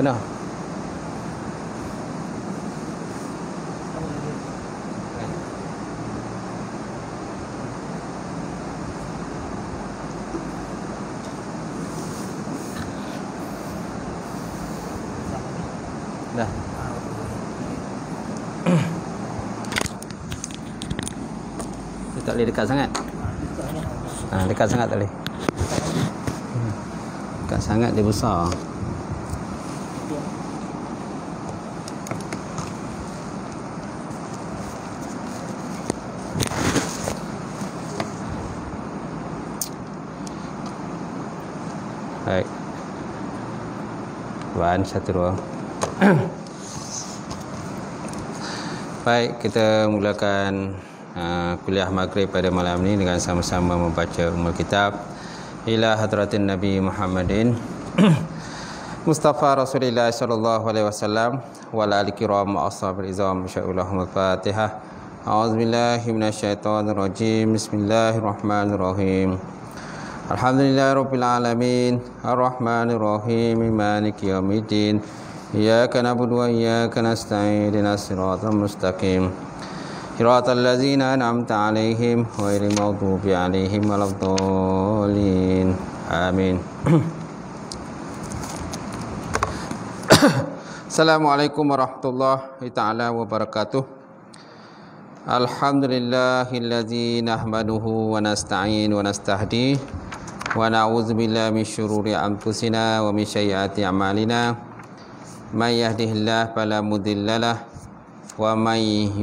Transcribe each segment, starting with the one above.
kena Dah. tak boleh dekat sangat ha, Dekat sangat tak boleh hmm. Dekat sangat dia besar depan satu dua baik kita mulakan uh, kuliah maghrib pada malam ini dengan sama-sama membaca umur kitab ila hadratin nabi muhammadin Mustafa Rasulillah sallallahu alaihi wasallam wa alihi kiram ashabul izam insyaallah al-Fatihah A'udzu billahi minasyaitonir rajim Bismillahirrahmanirrahim الحمد لله رب العالمين الرحمن الرحيم مالك يوم الدين إياك نعبد وإياك نستعين اهدنا الصراط المستقيم صراط الذين أنعمت عليهم غير المغضوب عليهم ولا الضالين آمين Assalamualaikum warahmatullahi taala wabarakatuh. الحمد لله wa nasta'in wa ونستهديه ونعوذ بالله من شرور أنفسنا ومن سيئات أعمالنا من يهده الله فلا مضل له ومن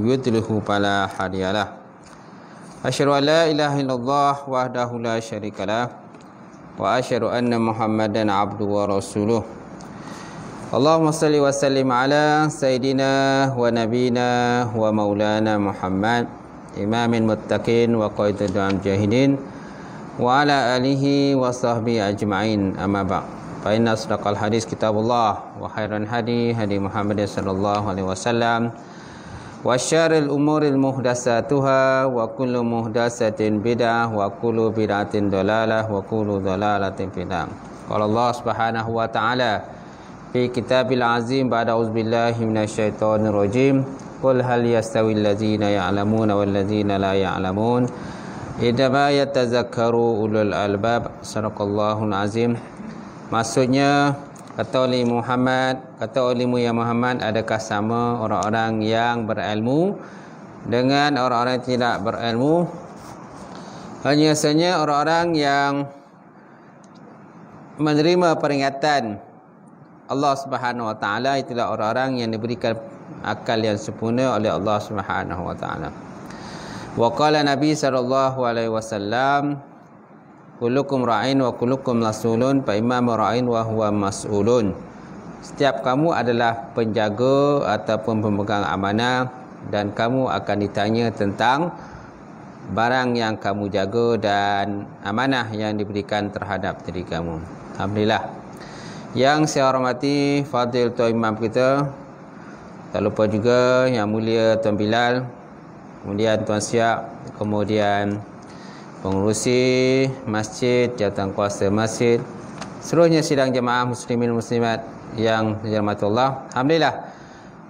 يضلله فلا هادي له أشهد أن لا إله إلا الله وحده لا شريك له وأشهد أن محمدا عبده ورسوله اللهم صل وسلم على سيدنا ونبينا ومولانا محمد إمام المتقين وقائد الدعاء المجاهدين wa ala alihi wa sahbihi ajma'in amma ba' fa inna asdaqal hadis kitabullah wa khairan hadi hadi muhammad sallallahu alaihi wasallam wa syarul umuril muhdatsatuha wa kullu muhdatsatin bid'ah wa kullu bid'atin dalalah wa kullu dalalatin bid'ah qala allah subhanahu wa ta'ala fi kitabil azim ba'da uzbillahi minasyaitonir qul hal yastawi alladziina ya'lamuuna wal ladziina laa ya'lamuun ya Idama yatazakkaru ulul albab Sadaqallahu azim Maksudnya Kata oleh Muhammad Kata oleh Muhammad, Muhammad Adakah sama orang-orang yang berilmu Dengan orang-orang tidak berilmu Hanya sebenarnya orang-orang yang Menerima peringatan Allah subhanahu wa ta'ala Itulah orang-orang yang diberikan akal yang sempurna oleh Allah subhanahu wa ta'ala Wa qala Nabi sallallahu alaihi wasallam Kulukum ra'in wa kulukum rasulun fa imamu ra'in wa huwa mas'ulun. Setiap kamu adalah penjaga ataupun pemegang amanah dan kamu akan ditanya tentang barang yang kamu jaga dan amanah yang diberikan terhadap diri kamu. Alhamdulillah. Yang saya hormati Fadil Tuan Imam kita. Tak lupa juga yang mulia Tuan Bilal. Kemudian Tuan Siak Kemudian Pengurusi Masjid Jawatan Kuasa Masjid Seluruhnya sidang jemaah Muslimin Muslimat Yang dirahmati Allah Alhamdulillah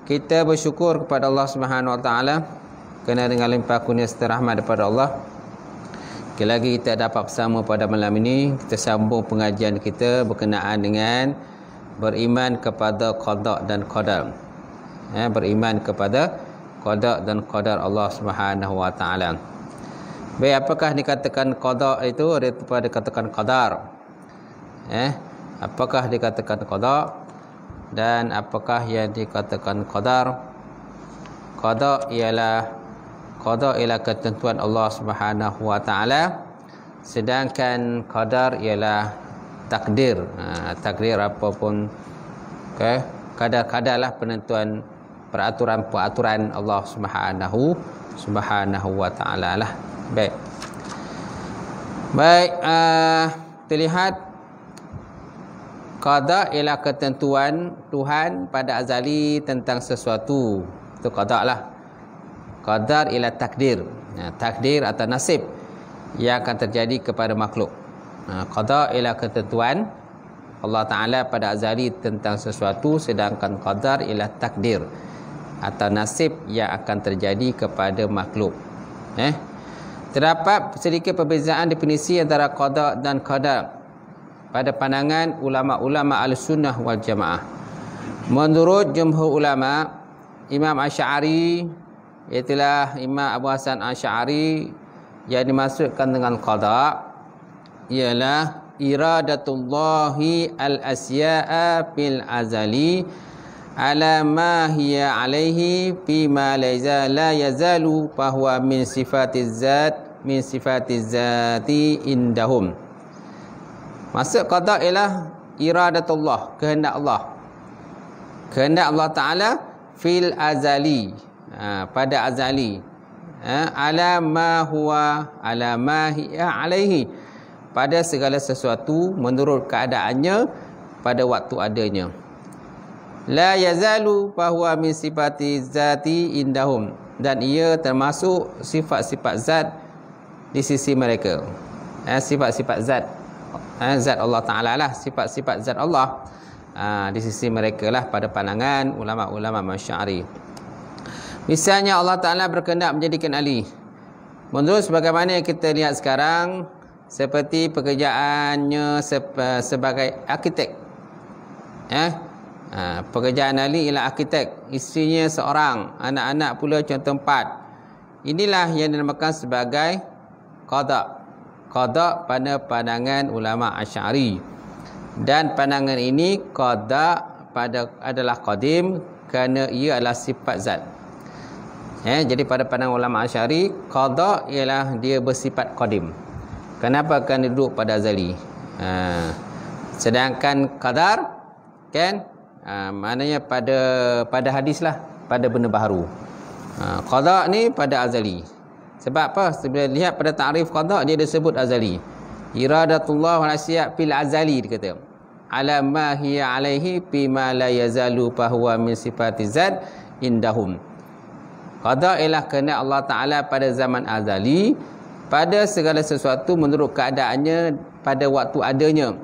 Kita bersyukur kepada Allah SWT Kena dengan limpah kurnia serta rahmat daripada Allah Sekali lagi kita dapat bersama pada malam ini Kita sambung pengajian kita berkenaan dengan Beriman kepada Qadda dan Qadda eh, Beriman kepada Qadda qada dan qadar Allah Subhanahu wa taala. Baik, apakah dikatakan qada itu daripada dikatakan qadar? Eh, apakah dikatakan qada dan apakah yang dikatakan qadar? Qada ialah qada ialah ketentuan Allah Subhanahu wa taala sedangkan qadar ialah takdir. Ha, takdir apapun okey, kadar-kadarlah penentuan peraturan-peraturan Allah Subhanahu Subhanahu wa taala lah. Baik. Baik, uh, terlihat qada ialah ketentuan Tuhan pada azali tentang sesuatu. Itu qada lah. Qadar ialah takdir. Ya, takdir atau nasib yang akan terjadi kepada makhluk. Uh, qada ialah ketentuan Allah Ta'ala pada azali tentang sesuatu sedangkan qadar ialah Takdir atau nasib yang akan terjadi kepada makhluk. Eh? Terdapat sedikit perbezaan definisi antara qadar dan qadar pada pandangan ulama-ulama al-sunnah wal-jamaah. Menurut jumhur ulama, Imam Asy'ari itulah Imam Abu Hasan Asy'ari yang dimaksudkan dengan qadar ialah iradatullahi al-asya'a bil azali ala ma hiya alaihi ma laiza la yazalu bahwa min sifatiz zat min sifatiz zati indahum maksud qada ialah iradatullah kehendak Allah kehendak Allah taala fil azali ha, pada azali ha, ala ma huwa ala ma hiya alaihi pada segala sesuatu menurut keadaannya pada waktu adanya La yazalu fahuwa min sifati zati indahum Dan ia termasuk sifat-sifat zat Di sisi mereka ha, Sifat-sifat eh, zat eh, Zat Allah Ta'ala lah Sifat-sifat zat Allah eh, Di sisi mereka lah pada pandangan Ulama-ulama masyari Misalnya Allah Ta'ala berkendak menjadikan Ali Menurut sebagaimana kita lihat sekarang Seperti pekerjaannya sebagai arkitek Eh Ha, pekerjaan Ali ialah arkitek. Isterinya seorang. Anak-anak pula contoh empat. Inilah yang dinamakan sebagai kodak. Kodak pada pandangan ulama' asyari. Dan pandangan ini kodak pada adalah kodim kerana ia adalah sifat zat. Eh, jadi pada pandangan ulama' asyari, kodak ialah dia bersifat kodim. Kenapa kan duduk pada azali? Ha, sedangkan kadar, kan? ha, maknanya pada pada lah pada benda baru. ha, qada ni pada azali sebab apa sebab lihat pada takrif qada dia disebut azali iradatullah nasiat fil azali dia kata ala alaihi bima la yazalu fahuwa min sifati zat indahum qada ialah kena Allah taala pada zaman azali pada segala sesuatu menurut keadaannya pada waktu adanya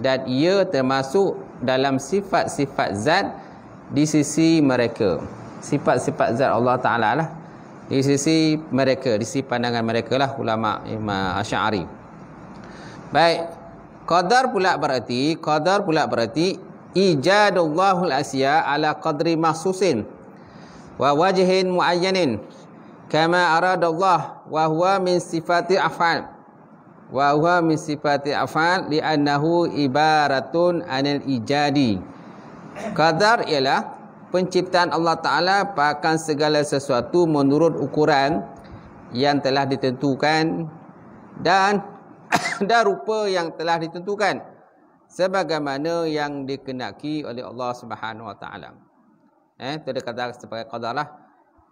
dan ia termasuk dalam sifat-sifat zat di sisi mereka. Sifat-sifat zat Allah Ta'ala lah. Di sisi mereka, di sisi pandangan mereka lah ulama' Imam Asyari. Baik, qadar pula berarti, qadar pula berarti, Ijadullahul asya ala qadri mahsusin wa wajhin muayyanin kama aradallah wa huwa min sifati af'al wa huwa min sifati afal li annahu ibaratun anil ijadi qadar ialah penciptaan Allah taala pakan segala sesuatu menurut ukuran yang telah ditentukan dan dan rupa yang telah ditentukan sebagaimana yang dikenaki oleh Allah Subhanahu wa taala eh tadi kata sebagai qadarlah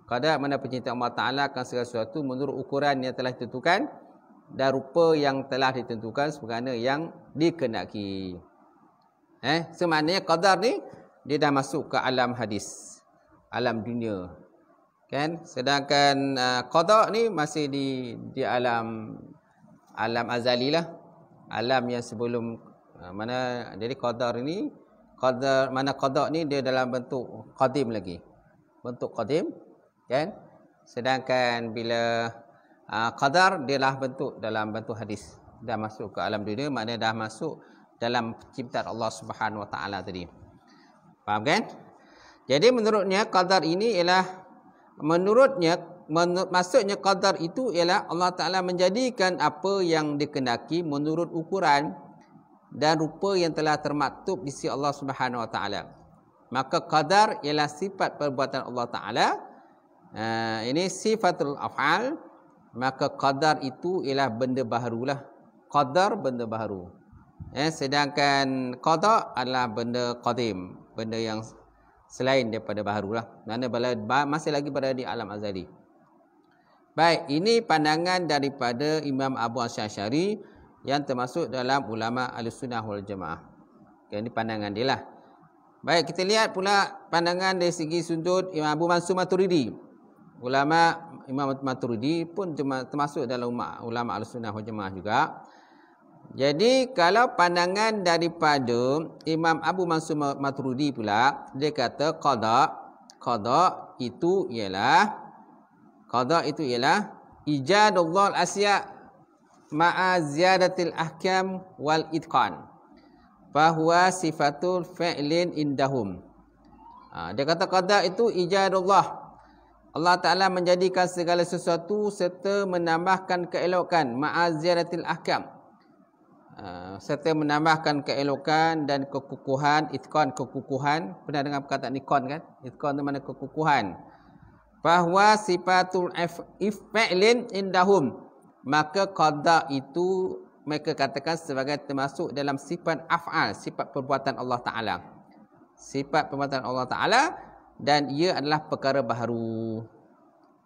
qadar mana penciptaan Allah taala akan segala sesuatu menurut ukuran yang telah ditentukan dan rupa yang telah ditentukan sebagaimana yang dikenaki. Eh, semaknanya qadar ni dia dah masuk ke alam hadis, alam dunia. Kan? Sedangkan uh, ah, qada ni masih di di alam alam azali lah. Alam yang sebelum uh, mana jadi qadar ni qadar mana qada ni dia dalam bentuk qadim lagi. Bentuk qadim, kan? Sedangkan bila Ah, qadar dialah bentuk dalam bentuk hadis dah masuk ke alam dunia maknanya dah masuk dalam ciptaan Allah Subhanahu Wa Taala tadi. Faham kan? Jadi menurutnya qadar ini ialah menurutnya menur, maksudnya qadar itu ialah Allah Taala menjadikan apa yang dikehendaki menurut ukuran dan rupa yang telah termaktub di sisi Allah Subhanahu Wa Taala. Maka qadar ialah sifat perbuatan Allah Taala. Uh, ini sifatul af'al maka qadar itu ialah benda baharulah qadar benda baru eh, sedangkan qada adalah benda qadim benda yang selain daripada baharulah mana bala masih lagi pada di alam azali baik ini pandangan daripada Imam Abu Asy'ari yang termasuk dalam ulama Ahlussunnah wal Jamaah okay, ini pandangan dia lah baik kita lihat pula pandangan dari segi sudut Imam Abu Mansur Maturidi ulama Imam Maturidi pun termasuk dalam umat, ulama Al-Sunnah Jemaah juga. Jadi kalau pandangan daripada Imam Abu Mansur Maturidi pula, dia kata qada qada itu ialah qada itu ialah ijadullah al-asya ma'a ziyadatil ahkam wal idqan Bahwa sifatul fi'lin indahum. Ha, dia kata qada itu ijadullah Allah Allah Ta'ala menjadikan segala sesuatu serta menambahkan keelokan ma'aziratil ahkam. Ah, serta menambahkan keelokan dan kekukuhan, itkon kekukuhan. Pernah dengar perkataan ikon kan? Itkon itu mana kekukuhan. Bahawa sifatul ifa'lin indahum. Maka qadda' itu mereka katakan sebagai termasuk dalam sifat af'al, sifat perbuatan Allah Ta'ala. Sifat perbuatan Allah Ta'ala dan ia adalah perkara baru.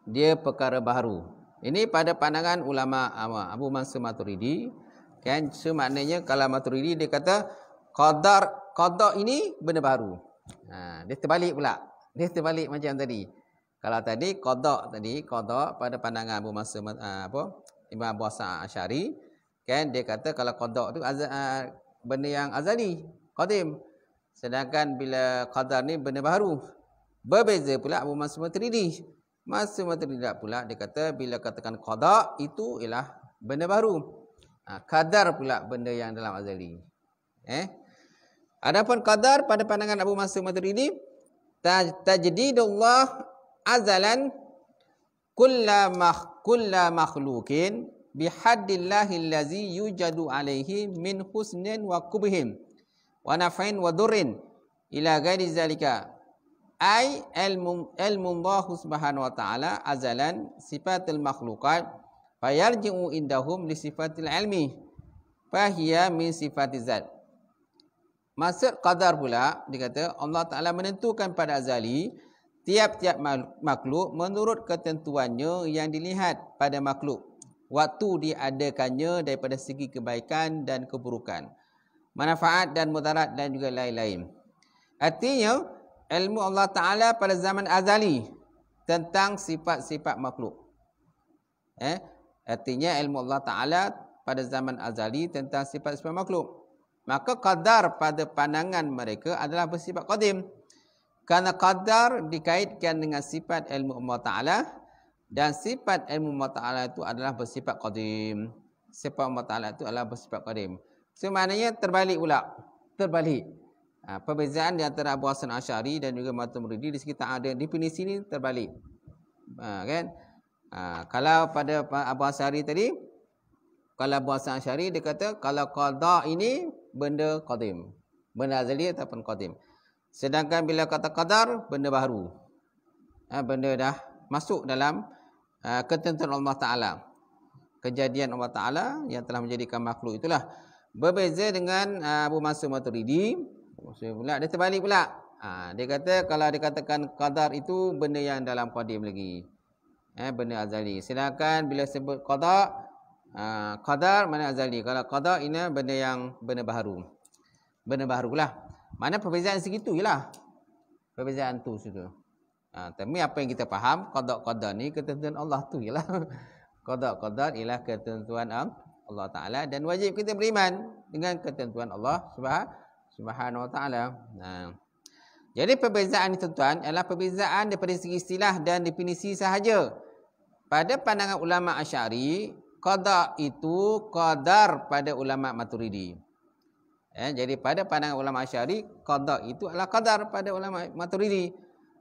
Dia perkara baru. Ini pada pandangan ulama Abu Mansur Maturidi. Kan semaknanya kalau Maturidi dia kata qadar qada ini benda baru. Ha, dia terbalik pula. Dia terbalik macam tadi. Kalau tadi qada tadi qada pada pandangan Abu Mansur uh, apa Imam Abu Hasan Asy'ari kan dia kata kalau qada tu az, uh, ah, benda yang azali, qadim. Sedangkan bila qadar ni benda baru. Berbeza pula Abu Mansur Maturidi. Mansur Maturidi pula dia kata bila katakan qadak itu ialah benda baru. Ha, kadar pula benda yang dalam azali. Eh? Adapun qadar pada pandangan Abu Mansur Maturidi. Taj tajdidullah azalan kulla, makh kulla makhlukin bihadillahi allazi yujadu alaihi min husnin wa kubhin wa naf'in wa durrin ila ghairi zalika Ay ilmu Allahu subhanahu wa ta'ala azalan sifatul makhlukat fayarji'u indahum li sifatil ilmi fahiya min sifatiz zat maksud qadar pula dikata Allah taala menentukan pada azali tiap-tiap makhluk menurut ketentuannya yang dilihat pada makhluk waktu diadakannya daripada segi kebaikan dan keburukan manfaat dan mudarat dan juga lain-lain artinya ilmu Allah Ta'ala pada zaman azali tentang sifat-sifat makhluk. Eh? Artinya ilmu Allah Ta'ala pada zaman azali tentang sifat-sifat makhluk. Maka qadar pada pandangan mereka adalah bersifat qadim. Kerana qadar dikaitkan dengan sifat ilmu Allah Ta'ala dan sifat ilmu Allah Ta'ala itu adalah bersifat qadim. Sifat Allah Ta'ala itu adalah bersifat qadim. So, maknanya terbalik pula. Terbalik. Ha, perbezaan di antara Abu Hasan Ashari dan juga matum ridi di sekitar ada definisi ini terbalik. Ha, kan? Ha, kalau pada Abu Ashari tadi, kalau Abu Hasan Ashari dia kata kalau qada ini benda qadim. Benda azali ataupun qadim. Sedangkan bila kata qadar, benda baru. Ha, benda dah masuk dalam ha, ketentuan Allah Ta'ala. Kejadian Allah Ta'ala yang telah menjadikan makhluk itulah. Berbeza dengan ha, Abu Mansur Maturidi, Maksudnya pula dia terbalik pula. Ha, dia kata kalau dikatakan qadar itu benda yang dalam qadim lagi. Eh benda azali. Sedangkan bila sebut qadar ha, qadar mana azali. Kalau qadar ini benda yang benda baru, Benda barulah Mana perbezaan segitu jelah. Perbezaan tu situ. Ha, tapi apa yang kita faham qadar-qadar ni ketentuan Allah tu jelah. Qadar-qadar ialah ketentuan Allah Taala dan wajib kita beriman dengan ketentuan Allah Subhanahu Subhanahu wa ta'ala. Jadi perbezaan ni tuan-tuan ialah perbezaan daripada segi istilah dan definisi sahaja. Pada pandangan ulama' asyari, qadar itu qadar pada ulama' maturidi. Eh, jadi pada pandangan ulama' asyari, qadar itu adalah qadar pada ulama' maturidi.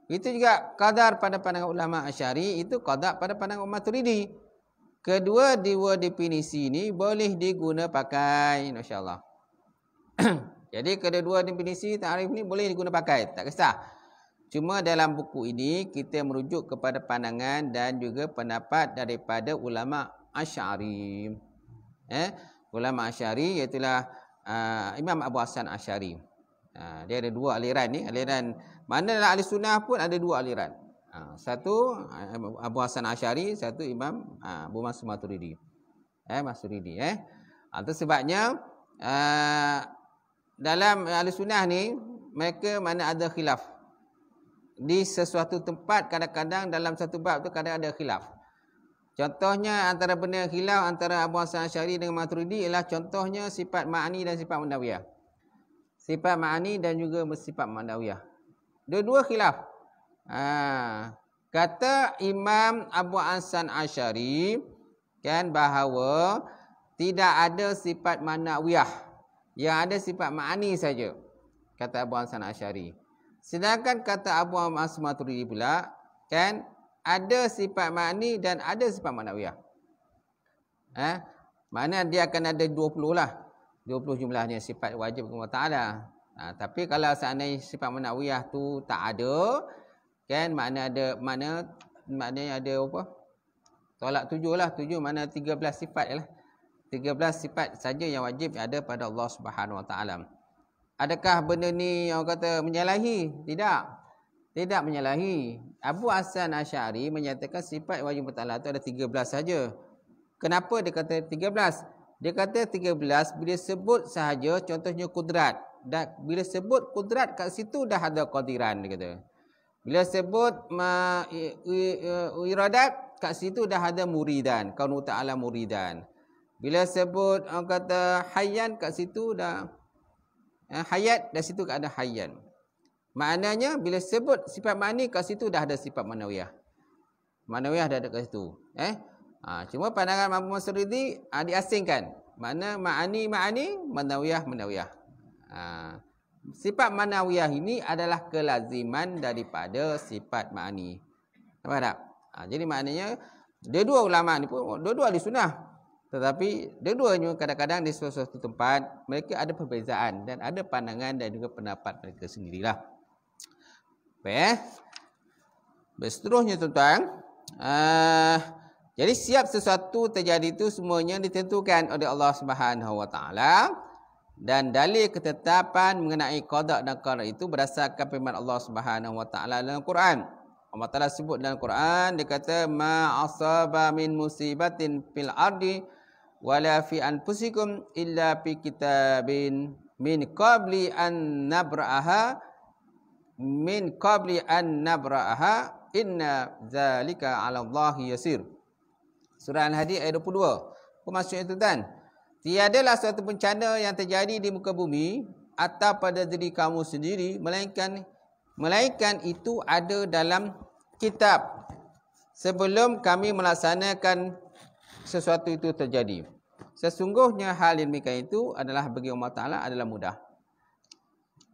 Itu juga qadar pada pandangan ulama' asyari, itu qadar pada pandangan ulama' maturidi. Kedua-dua definisi ini boleh digunapakai. pakai, InsyaAllah. Jadi kedua-dua definisi takrif ni boleh digunakan pakai, tak kisah. Cuma dalam buku ini kita merujuk kepada pandangan dan juga pendapat daripada ulama Asy'ari. Eh, ulama Asy'ari iaitu uh, ah, Imam Abu Hasan Asy'ari. Uh, dia ada dua aliran ni, aliran mana dalam ahli sunnah pun ada dua aliran. Uh, satu Abu Hasan Asy'ari, satu Imam uh, Abu Mas'ud Maturidi. Eh, Maturidi eh. Uh, sebabnya dalam eh, ahli sunnah ni mereka mana ada khilaf di sesuatu tempat kadang-kadang dalam satu bab tu kadang ada khilaf contohnya antara benda khilaf antara Abu Hasan Asy'ari dengan Maturidi ialah contohnya sifat ma'ani dan sifat mandawiyah sifat ma'ani dan juga sifat mandawiyah dua-dua khilaf ha. kata Imam Abu Hasan Asy'ari kan bahawa tidak ada sifat manawiyah yang ada sifat ma'ani saja kata Abu Hassan Asy'ari sedangkan kata Abu Amas Maturidi pula kan ada sifat ma'ani dan ada sifat ma'nawiyah eh mana dia akan ada 20 lah 20 jumlahnya sifat wajib kepada Allah Taala ha, tapi kalau seandainya sifat ma'nawiyah tu tak ada kan mana ada mana maknanya ada apa tolak 7 lah 7 mana tiga belas sifat lah 13 sifat saja yang wajib ada pada Allah Subhanahu Wa Taala. Adakah benda ni orang kata menyalahi? Tidak. Tidak menyalahi. Abu Hasan Asy'ari menyatakan sifat wajib Taala itu ada 13 saja. Kenapa dia kata 13? Dia kata 13 bila sebut sahaja contohnya kudrat. Dan bila sebut kudrat kat situ dah ada qadiran dia kata. Bila sebut ma, iradat kat situ dah ada muridan. Kaunu Ta'ala muridan. Bila sebut orang kata hayyan kat situ dah eh, hayat dah situ ada hayyan. Maknanya bila sebut sifat mani kat situ dah ada sifat manawiyah. Manawiyah dah ada kat situ, eh. Ha, cuma pandangan Imam Masyridi ha, diasingkan. Mana maani maani manawiyah manawiyah. Ha, sifat manawiyah ini adalah kelaziman daripada sifat maani. Nampak tak? Ha, jadi maknanya dua-dua ulama ni pun dua-dua di sunnah tetapi dia dua-duanya kadang-kadang di suatu tempat mereka ada perbezaan dan ada pandangan dan juga pendapat mereka sendirilah. Eh. Baik. Berseterusnya tuan-tuan, uh, jadi siap sesuatu terjadi itu semuanya ditentukan oleh Allah Subhanahu wa taala dan dalil ketetapan mengenai qada dan qadar itu berdasarkan firman Allah Subhanahu wa taala dalam Quran. Allah Taala sebut dalam Quran dia kata ma asaba min musibatin fil ardi wala fi anfusikum illa fi kitabin min qabli an nabraha min qabli an nabraha inna zalika 'ala Allah yasir surah al-hadid ayat 22 apa maksudnya tuan tiadalah satu bencana yang terjadi di muka bumi atau pada diri kamu sendiri melainkan melainkan itu ada dalam kitab sebelum kami melaksanakan sesuatu itu terjadi. Sesungguhnya hal yang demikian itu adalah bagi Allah Ta'ala adalah mudah.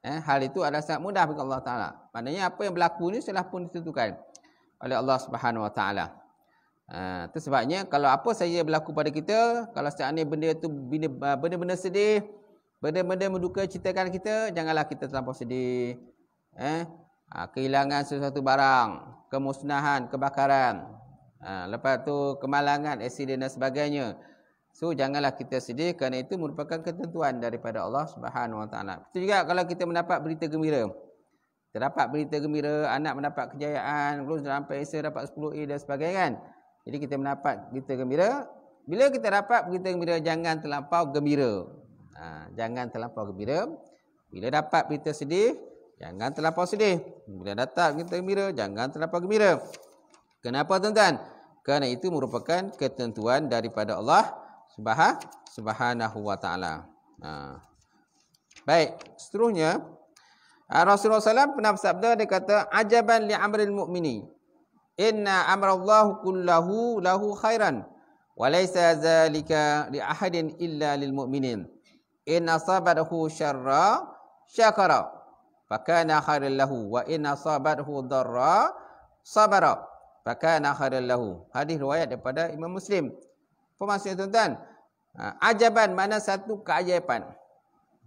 Eh, hal itu adalah sangat mudah bagi Allah Ta'ala. Maknanya apa yang berlaku ini setelah pun ditentukan oleh Allah Subhanahu Wa Ta'ala. Ha, itu sebabnya kalau apa saja berlaku pada kita, kalau setiap benda itu ha, benda-benda sedih, benda-benda menduka ceritakan kita, janganlah kita terlampau sedih. Eh, ha, kehilangan sesuatu barang, kemusnahan, kebakaran, Ha, lepas tu kemalangan, accident dan sebagainya. So janganlah kita sedih kerana itu merupakan ketentuan daripada Allah Subhanahu Wa Taala. Itu juga kalau kita mendapat berita gembira. Kita dapat berita gembira, anak mendapat kejayaan, lulus sampai PSA dapat 10A dan sebagainya kan. Jadi kita mendapat berita gembira. Bila kita dapat berita gembira jangan terlampau gembira. Ha, jangan terlampau gembira. Bila dapat berita sedih, jangan terlampau sedih. Bila dapat berita gembira jangan terlampau gembira. Kenapa tuan-tuan? Kerana itu merupakan ketentuan daripada Allah Subhanahu wa taala. Ha. Baik, seterusnya ha, Rasulullah SAW pernah bersabda dia kata ajaban li amril mu'mini. Inna amrallahu kullahu lahu khairan wa laisa zalika li ahadin illa lil mu'minin. In asabathu syarra syakara fa kana khairan lahu wa in asabathu darra sabara. Fakan akhadan lahu. Hadis riwayat daripada Imam Muslim. Apa maksudnya tuan-tuan? Ha, ajaban mana satu keajaiban.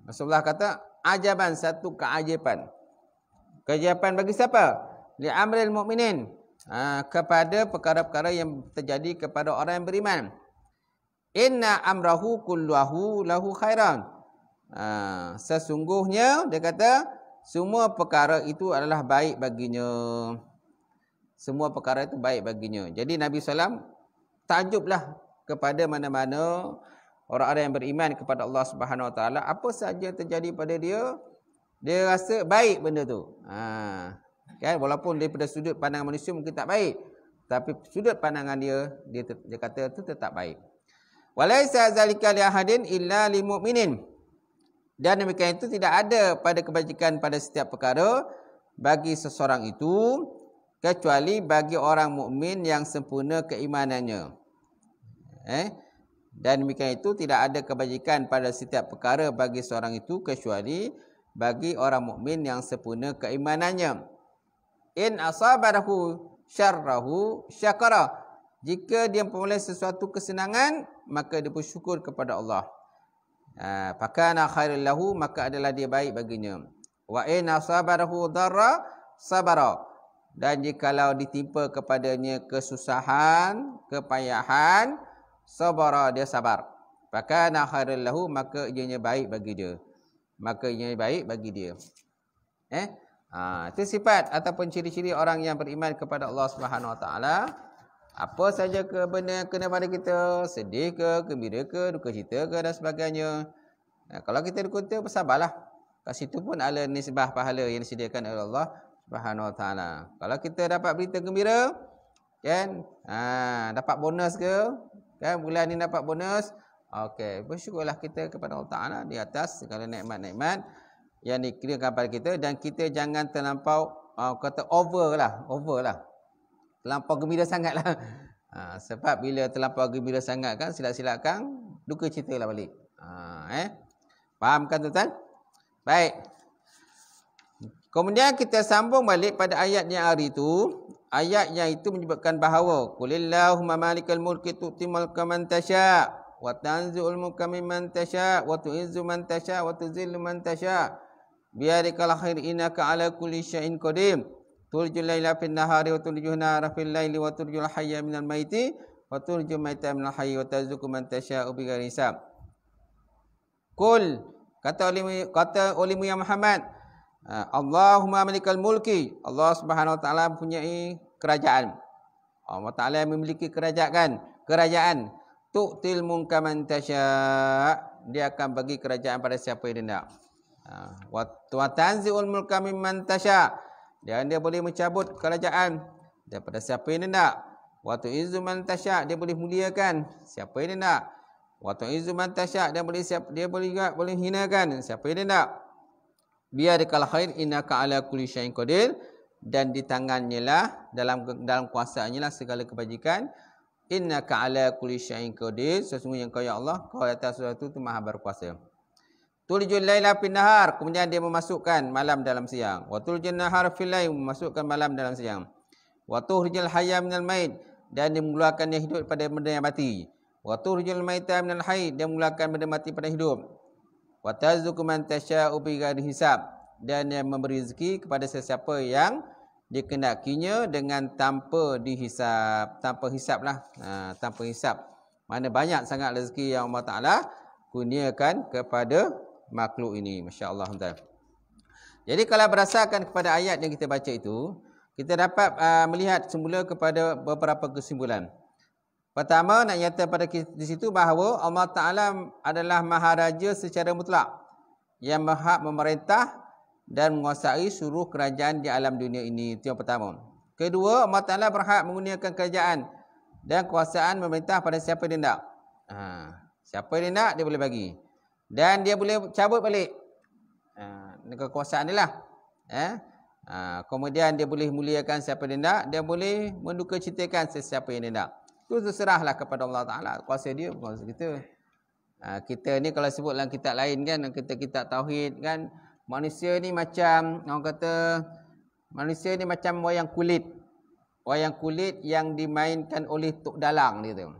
Rasulullah kata, ajaban satu keajaiban. Keajaiban bagi siapa? Li amril mu'minin. Ha, kepada perkara-perkara yang terjadi kepada orang yang beriman. Inna amrahu kulluahu lahu khairan. Ha, sesungguhnya, dia kata, semua perkara itu adalah baik baginya semua perkara itu baik baginya. Jadi Nabi Sallam tajublah kepada mana-mana orang-orang yang beriman kepada Allah Subhanahu SWT. Apa sahaja terjadi pada dia, dia rasa baik benda tu. Ha. Kan? Walaupun daripada sudut pandangan manusia mungkin tak baik. Tapi sudut pandangan dia, dia, dia kata itu tetap baik. Walaysa zalika liahadin illa limu'minin. Dan demikian itu tidak ada pada kebajikan pada setiap perkara. Bagi seseorang itu, kecuali bagi orang mukmin yang sempurna keimanannya. Eh? Dan demikian itu tidak ada kebajikan pada setiap perkara bagi seorang itu kecuali bagi orang mukmin yang sempurna keimanannya. In asabahu syarrahu syakara. Jika dia memperoleh sesuatu kesenangan, maka dia bersyukur kepada Allah. Pakana ha, khairillahu, maka adalah dia baik baginya. Wa in asabahu darra sabarahu. Dan jikalau ditimpa kepadanya kesusahan, kepayahan, sabara dia sabar. Maka nakhairul lahu maka ianya baik bagi dia. Maka ianya baik bagi dia. Eh? Ha, itu sifat ataupun ciri-ciri orang yang beriman kepada Allah Subhanahu Wa Taala. Apa saja ke benda yang kena pada kita, sedih ke, gembira ke, duka cita ke dan sebagainya. Nah, kalau kita duka cita, bersabarlah. Kat situ pun ada nisbah pahala yang disediakan oleh Allah Subhanahu taala. Kalau kita dapat berita gembira, kan? Ha, dapat bonus ke? Kan bulan ni dapat bonus. Okey, bersyukurlah kita kepada Allah Taala di atas segala nikmat-nikmat yang dikirimkan kepada kita dan kita jangan terlampau uh, kata lah, over lah. Terlampau gembira sangatlah. Ha, sebab bila terlampau gembira sangat kan silap-silapkan duka cerita lah balik. Ha, eh. fahamkan kan tuan-tuan? Baik. Kemudian kita sambung balik pada ayat yang hari itu. Ayatnya itu menyebutkan bahawa Qulillahumma malikal mulki tu'ti mulka man tasya' wa tanzu'ul mulka mimman tasya' wa tu'izzu man tasya' wa tuzillu man tasya' biyadikal khair innaka 'ala kulli syai'in qadim tuljul laila fil nahari wa tuljul nahara fil laili wa tuljul hayya minal maiti wa tuljul maita minal hayyi wa tazuku man tasya'u bi ghairi hisab Qul kata oleh kata oleh ya Muhammad Ha, Allahumma malikal mulki. Allah Subhanahu Wa Taala mempunyai kerajaan. Allah Taala memiliki kerajaan. Kan? Kerajaan. Tu'til munkaman tasya'. Dia akan bagi kerajaan pada siapa yang hendak. nak. Ha, wa tanzi'ul mulka mimman tasya'. Dan dia boleh mencabut kerajaan daripada siapa yang hendak. nak. Wa tu'izzu man tasya'. Dia boleh muliakan siapa yang hendak. nak. Wa tu'izzu man tasya'. Dia boleh siap dia boleh juga boleh hinakan siapa yang hendak. Biar biarkal khair innaka ala kulli syai'in qadir dan di tangannya lah dalam dalam kuasa-Nya lah segala kebajikan innaka ala kulli syai'in qadir sesungguhnya kau ya Allah kau atas sesuatu tu maha berkuasa tuljul laila fil nahar kemudian dia memasukkan malam dalam siang wa tuljul nahar fil lail memasukkan malam dalam siang wa tuhrijul hayya minal mayt dan dia mengeluarkan yang hidup pada benda yang mati wa tuhrijul mayta minal hayy dia mengeluarkan benda mati pada hidup wa tazuku man tasya'u hisab dan yang memberi rezeki kepada sesiapa yang dikenakinya dengan tanpa dihisap tanpa hisaplah ha, tanpa hisap mana banyak sangat rezeki yang Allah Taala kurniakan kepada makhluk ini masya-Allah tuan jadi kalau berdasarkan kepada ayat yang kita baca itu kita dapat uh, melihat semula kepada beberapa kesimpulan Pertama nak nyata pada di situ bahawa Allah Taala adalah maharaja secara mutlak yang berhak memerintah dan menguasai seluruh kerajaan di alam dunia ini. Itu yang pertama. Kedua, Allah Taala berhak menggunakan kerajaan dan kuasaan memerintah pada siapa dia nak. Ha, siapa dia nak dia boleh bagi. Dan dia boleh cabut balik. Ha, kekuasaan dia lah. Eh? Ha, kemudian dia boleh muliakan siapa dia nak. Dia boleh menduka ceritakan sesiapa yang dia nak. Itu terserahlah kepada Allah Ta'ala. Kuasa dia bukan kuasa kita. Ha, kita ni kalau sebut dalam kitab lain kan, kita kitab Tauhid kan, manusia ni macam, orang kata, manusia ni macam wayang kulit. Wayang kulit yang dimainkan oleh Tok Dalang dia tu.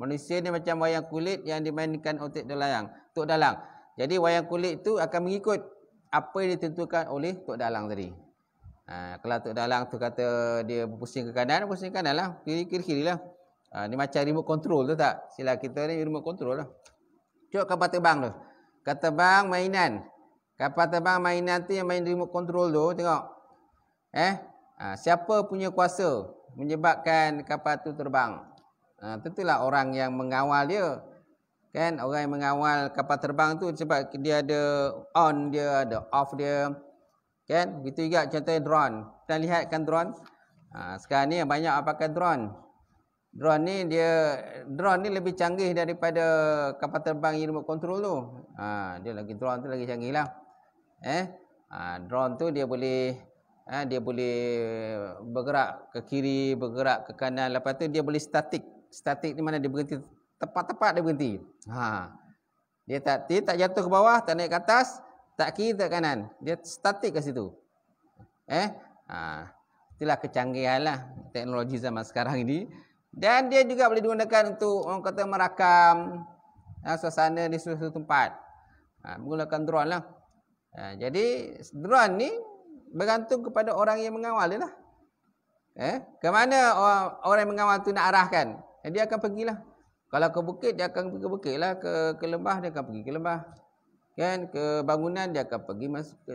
Manusia ni macam wayang kulit yang dimainkan oleh dalang, Tok Dalang. Jadi wayang kulit tu akan mengikut apa yang ditentukan oleh Tok Dalang tadi. Ha, kalau Tok Dalang tu kata dia pusing ke kanan, pusing ke kanan lah. Kiri-kiri lah. Ha, ni macam remote control tu tak? Sila kita ni remote control lah. Cukup kapal terbang tu. Kapal terbang mainan. Kapal terbang mainan tu yang main remote control tu. Tengok. Eh? Ha, siapa punya kuasa menyebabkan kapal tu terbang? Ha, tentulah orang yang mengawal dia. Kan? Orang yang mengawal kapal terbang tu sebab dia ada on dia, ada off dia. Kan? Begitu juga contohnya drone. Kita lihat kan drone. Ha, sekarang ni banyak yang pakai drone drone ni dia drone ni lebih canggih daripada kapal terbang yang remote control tu. Ha, dia lagi drone tu lagi canggihlah. Eh? Ha, drone tu dia boleh ha, dia boleh bergerak ke kiri, bergerak ke kanan. Lepas tu dia boleh statik. Statik ni mana dia berhenti tepat-tepat dia berhenti. Ha. Dia tak dia tak jatuh ke bawah, tak naik ke atas, tak kiri tak kanan. Dia statik kat situ. Eh? Ha. Itulah kecanggihanlah teknologi zaman sekarang ini. Dan dia juga boleh digunakan untuk orang kata merakam uh, suasana di suatu tempat. Ha, menggunakan drone lah. Ha, jadi drone ni bergantung kepada orang yang mengawal dia lah. Eh, ke mana orang, orang yang mengawal tu nak arahkan? Ha, dia akan pergi lah. Kalau ke bukit, dia akan pergi ke bukit lah. Ke, ke lembah, dia akan pergi ke lembah. Kan? Ke bangunan, dia akan pergi masuk, ke,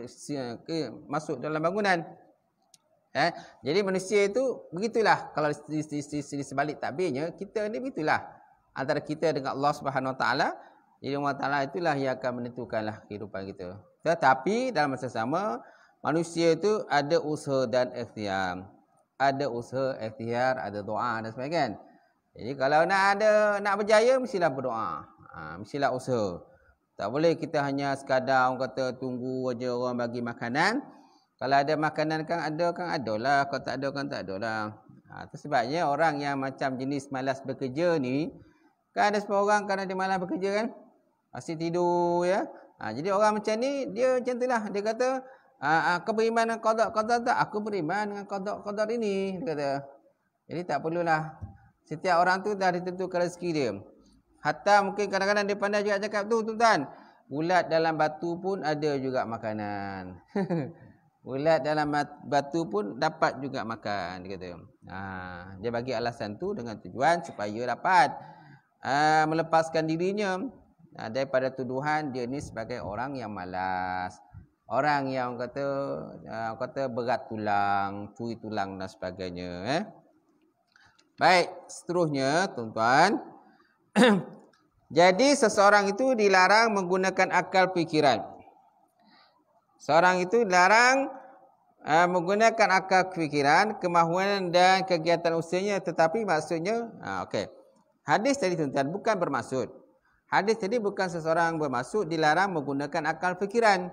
ke, masuk dalam bangunan. Eh? Jadi manusia itu begitulah kalau di sebalik takbirnya kita ni begitulah antara kita dengan Allah Subhanahu Wa Taala. Jadi Allah Taala itulah yang akan menentukanlah kehidupan kita. Tetapi dalam masa sama manusia itu ada usaha dan ikhtiar. Ada usaha, ikhtiar, ada doa dan sebagainya. Kan? Jadi kalau nak ada nak berjaya mestilah berdoa. Ha, mestilah usaha. Tak boleh kita hanya sekadar orang kata tunggu aja orang bagi makanan. Kalau ada makanan kan ada kan ada lah. Kalau tak ada kan tak ada lah. Ha, itu sebabnya orang yang macam jenis malas bekerja ni. Kan ada sebuah orang kerana dia malas bekerja kan. Masih tidur ya. Ha, jadi orang macam ni dia macam itulah. Dia kata aku ah, ah, beriman dengan kodok-kodok tak? Aku beriman dengan kodok-kodok ini. Dia kata. Jadi tak perlulah. Setiap orang tu dah ditentukan rezeki dia. Hatta mungkin kadang-kadang dia pandai juga cakap tu tuan-tuan. Ulat dalam batu pun ada juga makanan. Ulat dalam batu pun dapat juga makan dia kata. Ha, dia bagi alasan tu dengan tujuan supaya dapat ha, melepaskan dirinya ha, daripada tuduhan dia ni sebagai orang yang malas. Orang yang kata ha, kata berat tulang, curi tulang dan sebagainya eh. Baik, seterusnya tuan-tuan. Jadi seseorang itu dilarang menggunakan akal fikiran. Seorang itu dilarang Ha, menggunakan akal fikiran, kemahuan dan kegiatan usianya tetapi maksudnya ha, okey. Hadis tadi tuan-tuan bukan bermaksud. Hadis tadi bukan seseorang bermaksud dilarang menggunakan akal fikiran,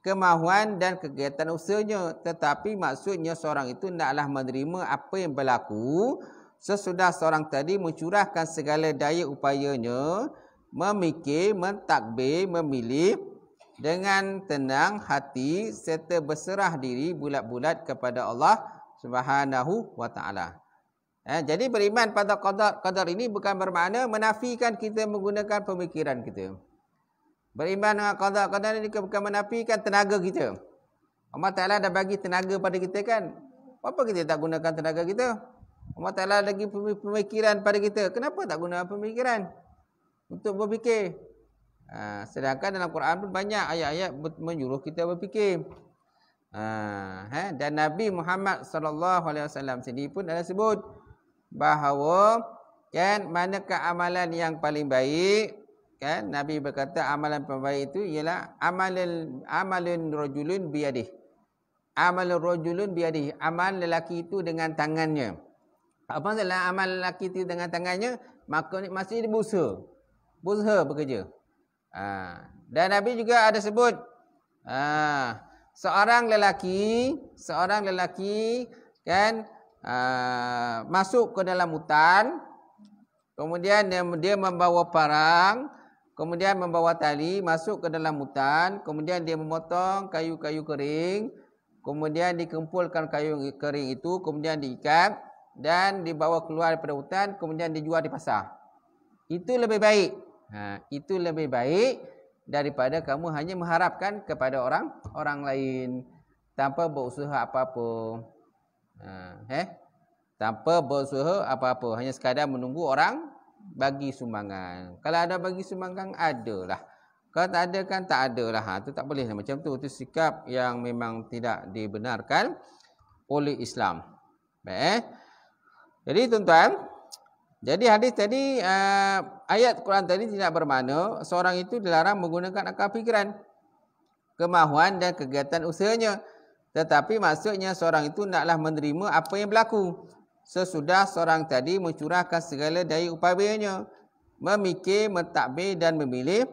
kemahuan dan kegiatan usianya tetapi maksudnya seorang itu hendaklah menerima apa yang berlaku sesudah seorang tadi mencurahkan segala daya upayanya memikir, mentakbir, memilih dengan tenang hati serta berserah diri bulat-bulat kepada Allah Subhanahu wa taala. Eh, jadi beriman pada qadar-qadar ini bukan bermakna menafikan kita menggunakan pemikiran kita. Beriman dengan qadar-qadar ini bukan menafikan tenaga kita. Allah Taala dah bagi tenaga pada kita kan? Apa kita tak gunakan tenaga kita? Allah Taala lagi pemikiran pada kita. Kenapa tak guna pemikiran? Untuk berfikir. Ha, sedangkan dalam Quran pun banyak ayat-ayat menyuruh kita berfikir. Ha, ha, dan Nabi Muhammad sallallahu alaihi wasallam sendiri pun ada sebut bahawa kan manakah amalan yang paling baik? Kan Nabi berkata amalan paling baik itu ialah amalul amalun rajulun biyadih. Amalul rajulun biyadih, amal lelaki itu dengan tangannya. Apa maksudnya amal lelaki itu dengan tangannya? Maka masih dibusa. Busa bekerja. Ha. Dan Nabi juga ada sebut. Ha. Seorang lelaki. Seorang lelaki. Kan. Ha. Masuk ke dalam hutan. Kemudian dia, dia membawa parang. Kemudian membawa tali. Masuk ke dalam hutan. Kemudian dia memotong kayu-kayu kering. Kemudian dikumpulkan kayu kering itu. Kemudian diikat. Dan dibawa keluar daripada hutan. Kemudian dijual di pasar. Itu lebih baik Ha, itu lebih baik daripada kamu hanya mengharapkan kepada orang orang lain tanpa berusaha apa-apa. Ha, eh? Tanpa berusaha apa-apa. Hanya sekadar menunggu orang bagi sumbangan. Kalau ada bagi sumbangan, ada lah. Kalau tak ada kan tak ada lah. Itu ha, tak boleh macam tu. Itu sikap yang memang tidak dibenarkan oleh Islam. Baik. Eh? Jadi tuan-tuan, jadi hadis tadi uh, ayat Quran tadi tidak bermakna seorang itu dilarang menggunakan akal fikiran, kemahuan dan kegiatan usahanya. Tetapi maksudnya seorang itu naklah menerima apa yang berlaku sesudah seorang tadi mencurahkan segala daya upayanya, memikir, mentakbir dan memilih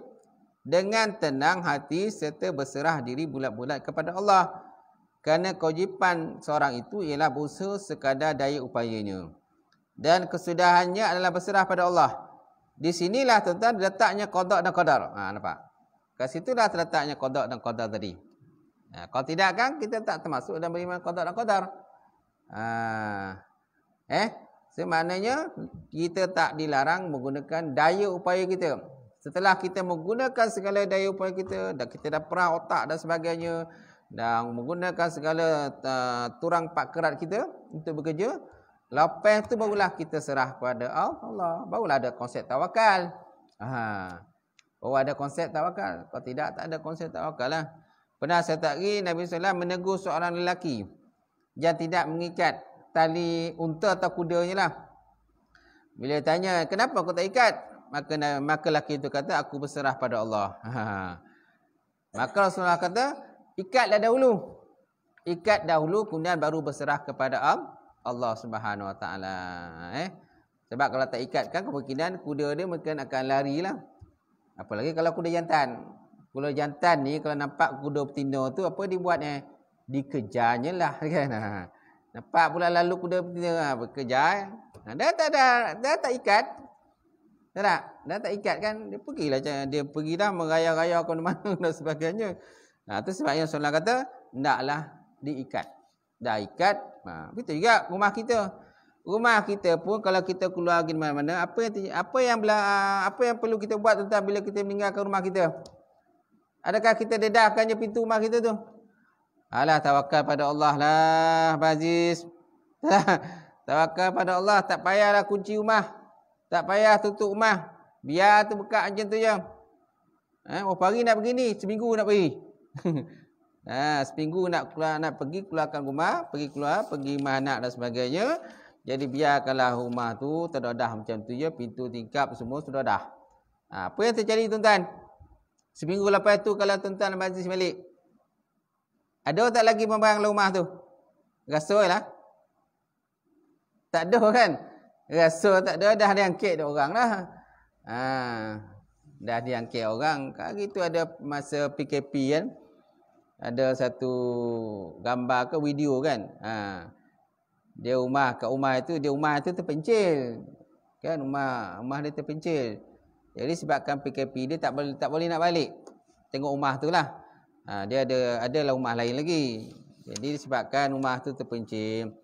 dengan tenang hati serta berserah diri bulat-bulat kepada Allah. Kerana kewajipan seorang itu ialah berusaha sekadar daya upayanya dan kesudahannya adalah berserah pada Allah. Di sinilah tentang tuan letaknya qada dan qadar. Ha nampak. Kat situlah terletaknya qada dan qadar tadi. Ha, kalau tidak kan kita tak termasuk dalam beriman qada dan qadar. Ha, eh, semaknanya kita tak dilarang menggunakan daya upaya kita. Setelah kita menggunakan segala daya upaya kita dan kita dah perah otak dan sebagainya dan menggunakan segala uh, turang kerat kita untuk bekerja, Lepas tu barulah kita serah kepada Allah. Barulah ada konsep tawakal. Ha. Oh ada konsep tawakal. Kalau tidak, tak ada konsep tawakal lah. Pernah saya tak pergi, Nabi SAW menegur seorang lelaki. Yang tidak mengikat tali unta atau kudanya lah. Bila tanya, kenapa kau tak ikat? Maka maka lelaki itu kata, aku berserah pada Allah. Ha. Maka Rasulullah kata, ikatlah dahulu. Ikat dahulu, kemudian baru berserah kepada Allah. Allah Subhanahu Wa Taala. Eh? Sebab kalau tak ikatkan kemungkinan kuda dia mungkin akan lari lah Apalagi kalau kuda jantan. Kuda jantan ni kalau nampak kuda betina tu apa dibuat eh? Dikejarnya lah kan. Ha. Nampak pula lalu kuda betina ha, ah berkejar. Nah, ha, dah tak ada dah tak ikat. Tak tak? Dah tak ikat kan? Dia pergilah macam dia pergilah meraya-raya ke mana dan sebagainya. Nah, tu sebab yang Rasulullah kata, naklah diikat. Dah ikat, Ha, begitu juga rumah kita. Rumah kita pun kalau kita keluar ke mana-mana, apa yang apa yang apa yang perlu kita buat tentang bila kita meninggalkan rumah kita? Adakah kita dedahkan je pintu rumah kita tu? Alah tawakal pada Allah lah, Baziz. tawakal pada Allah, tak payahlah kunci rumah. Tak payah tutup rumah. Biar tu buka macam tu je. Eh, oh, pagi nak pergi ni, seminggu nak pergi. Ha, seminggu nak keluar nak pergi keluarkan rumah, pergi keluar, pergi rumah anak dan sebagainya. Jadi biarkanlah rumah tu terdedah macam tu ya, pintu tingkap semua sudah dah. Ha, apa yang terjadi tuan-tuan? Seminggu lepas tu kalau tuan-tuan dan balik. Ada tak lagi pembarang rumah tu? Rasalah. Tak ada kan? Rasa tak ada dah diangkat dah oranglah. Ha, dah diangkat orang. Kali tu ada masa PKP kan. Ya? ada satu gambar ke video kan. Ha. Dia rumah kat rumah itu, dia rumah itu terpencil. Kan rumah rumah dia terpencil. Jadi sebabkan PKP dia tak boleh tak boleh nak balik. Tengok rumah itulah. Ha dia ada ada adalah rumah lain lagi. Jadi sebabkan rumah tu terpencil.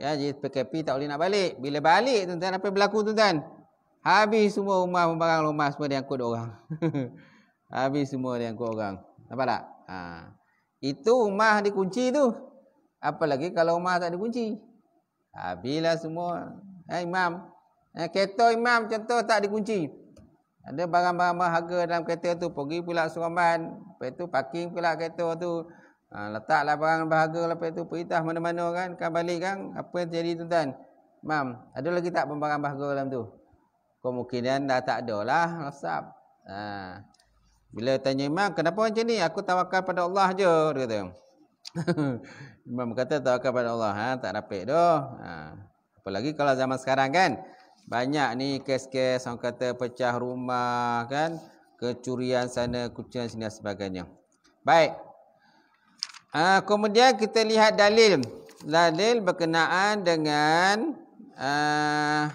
Ya jadi PKP tak boleh nak balik. Bila balik tuan-tuan apa berlaku tu tuan Habis semua rumah barang rumah semua diangkut orang. Habis semua diangkut orang. Nampak tak? Ha. Itu rumah dikunci tu. Apalagi kalau rumah tak dikunci. Ha, bila semua. Eh, imam. Eh, kereta imam contoh tak dikunci. Ada barang-barang harga dalam kereta tu. Pergi pula suraman. Lepas tu parking pula kereta tu. Ha, letaklah barang berharga. Lepas tu peritah mana-mana kan. Kan balik kan. Apa yang terjadi tuan-tuan. Imam. Ada lagi tak barang-barang harga dalam tu? Kemungkinan dah tak ada lah. Rasab. Haa. Bila tanya imam, kenapa macam ni? Aku tawakal pada Allah je, dia kata. imam kata tawakal pada Allah. Ha? Tak rapik tu. Ha. Apalagi kalau zaman sekarang kan. Banyak ni kes-kes orang kata pecah rumah kan. Kecurian sana, kucing sini dan sebagainya. Baik. Ha, kemudian kita lihat dalil. Dalil berkenaan dengan... Uh,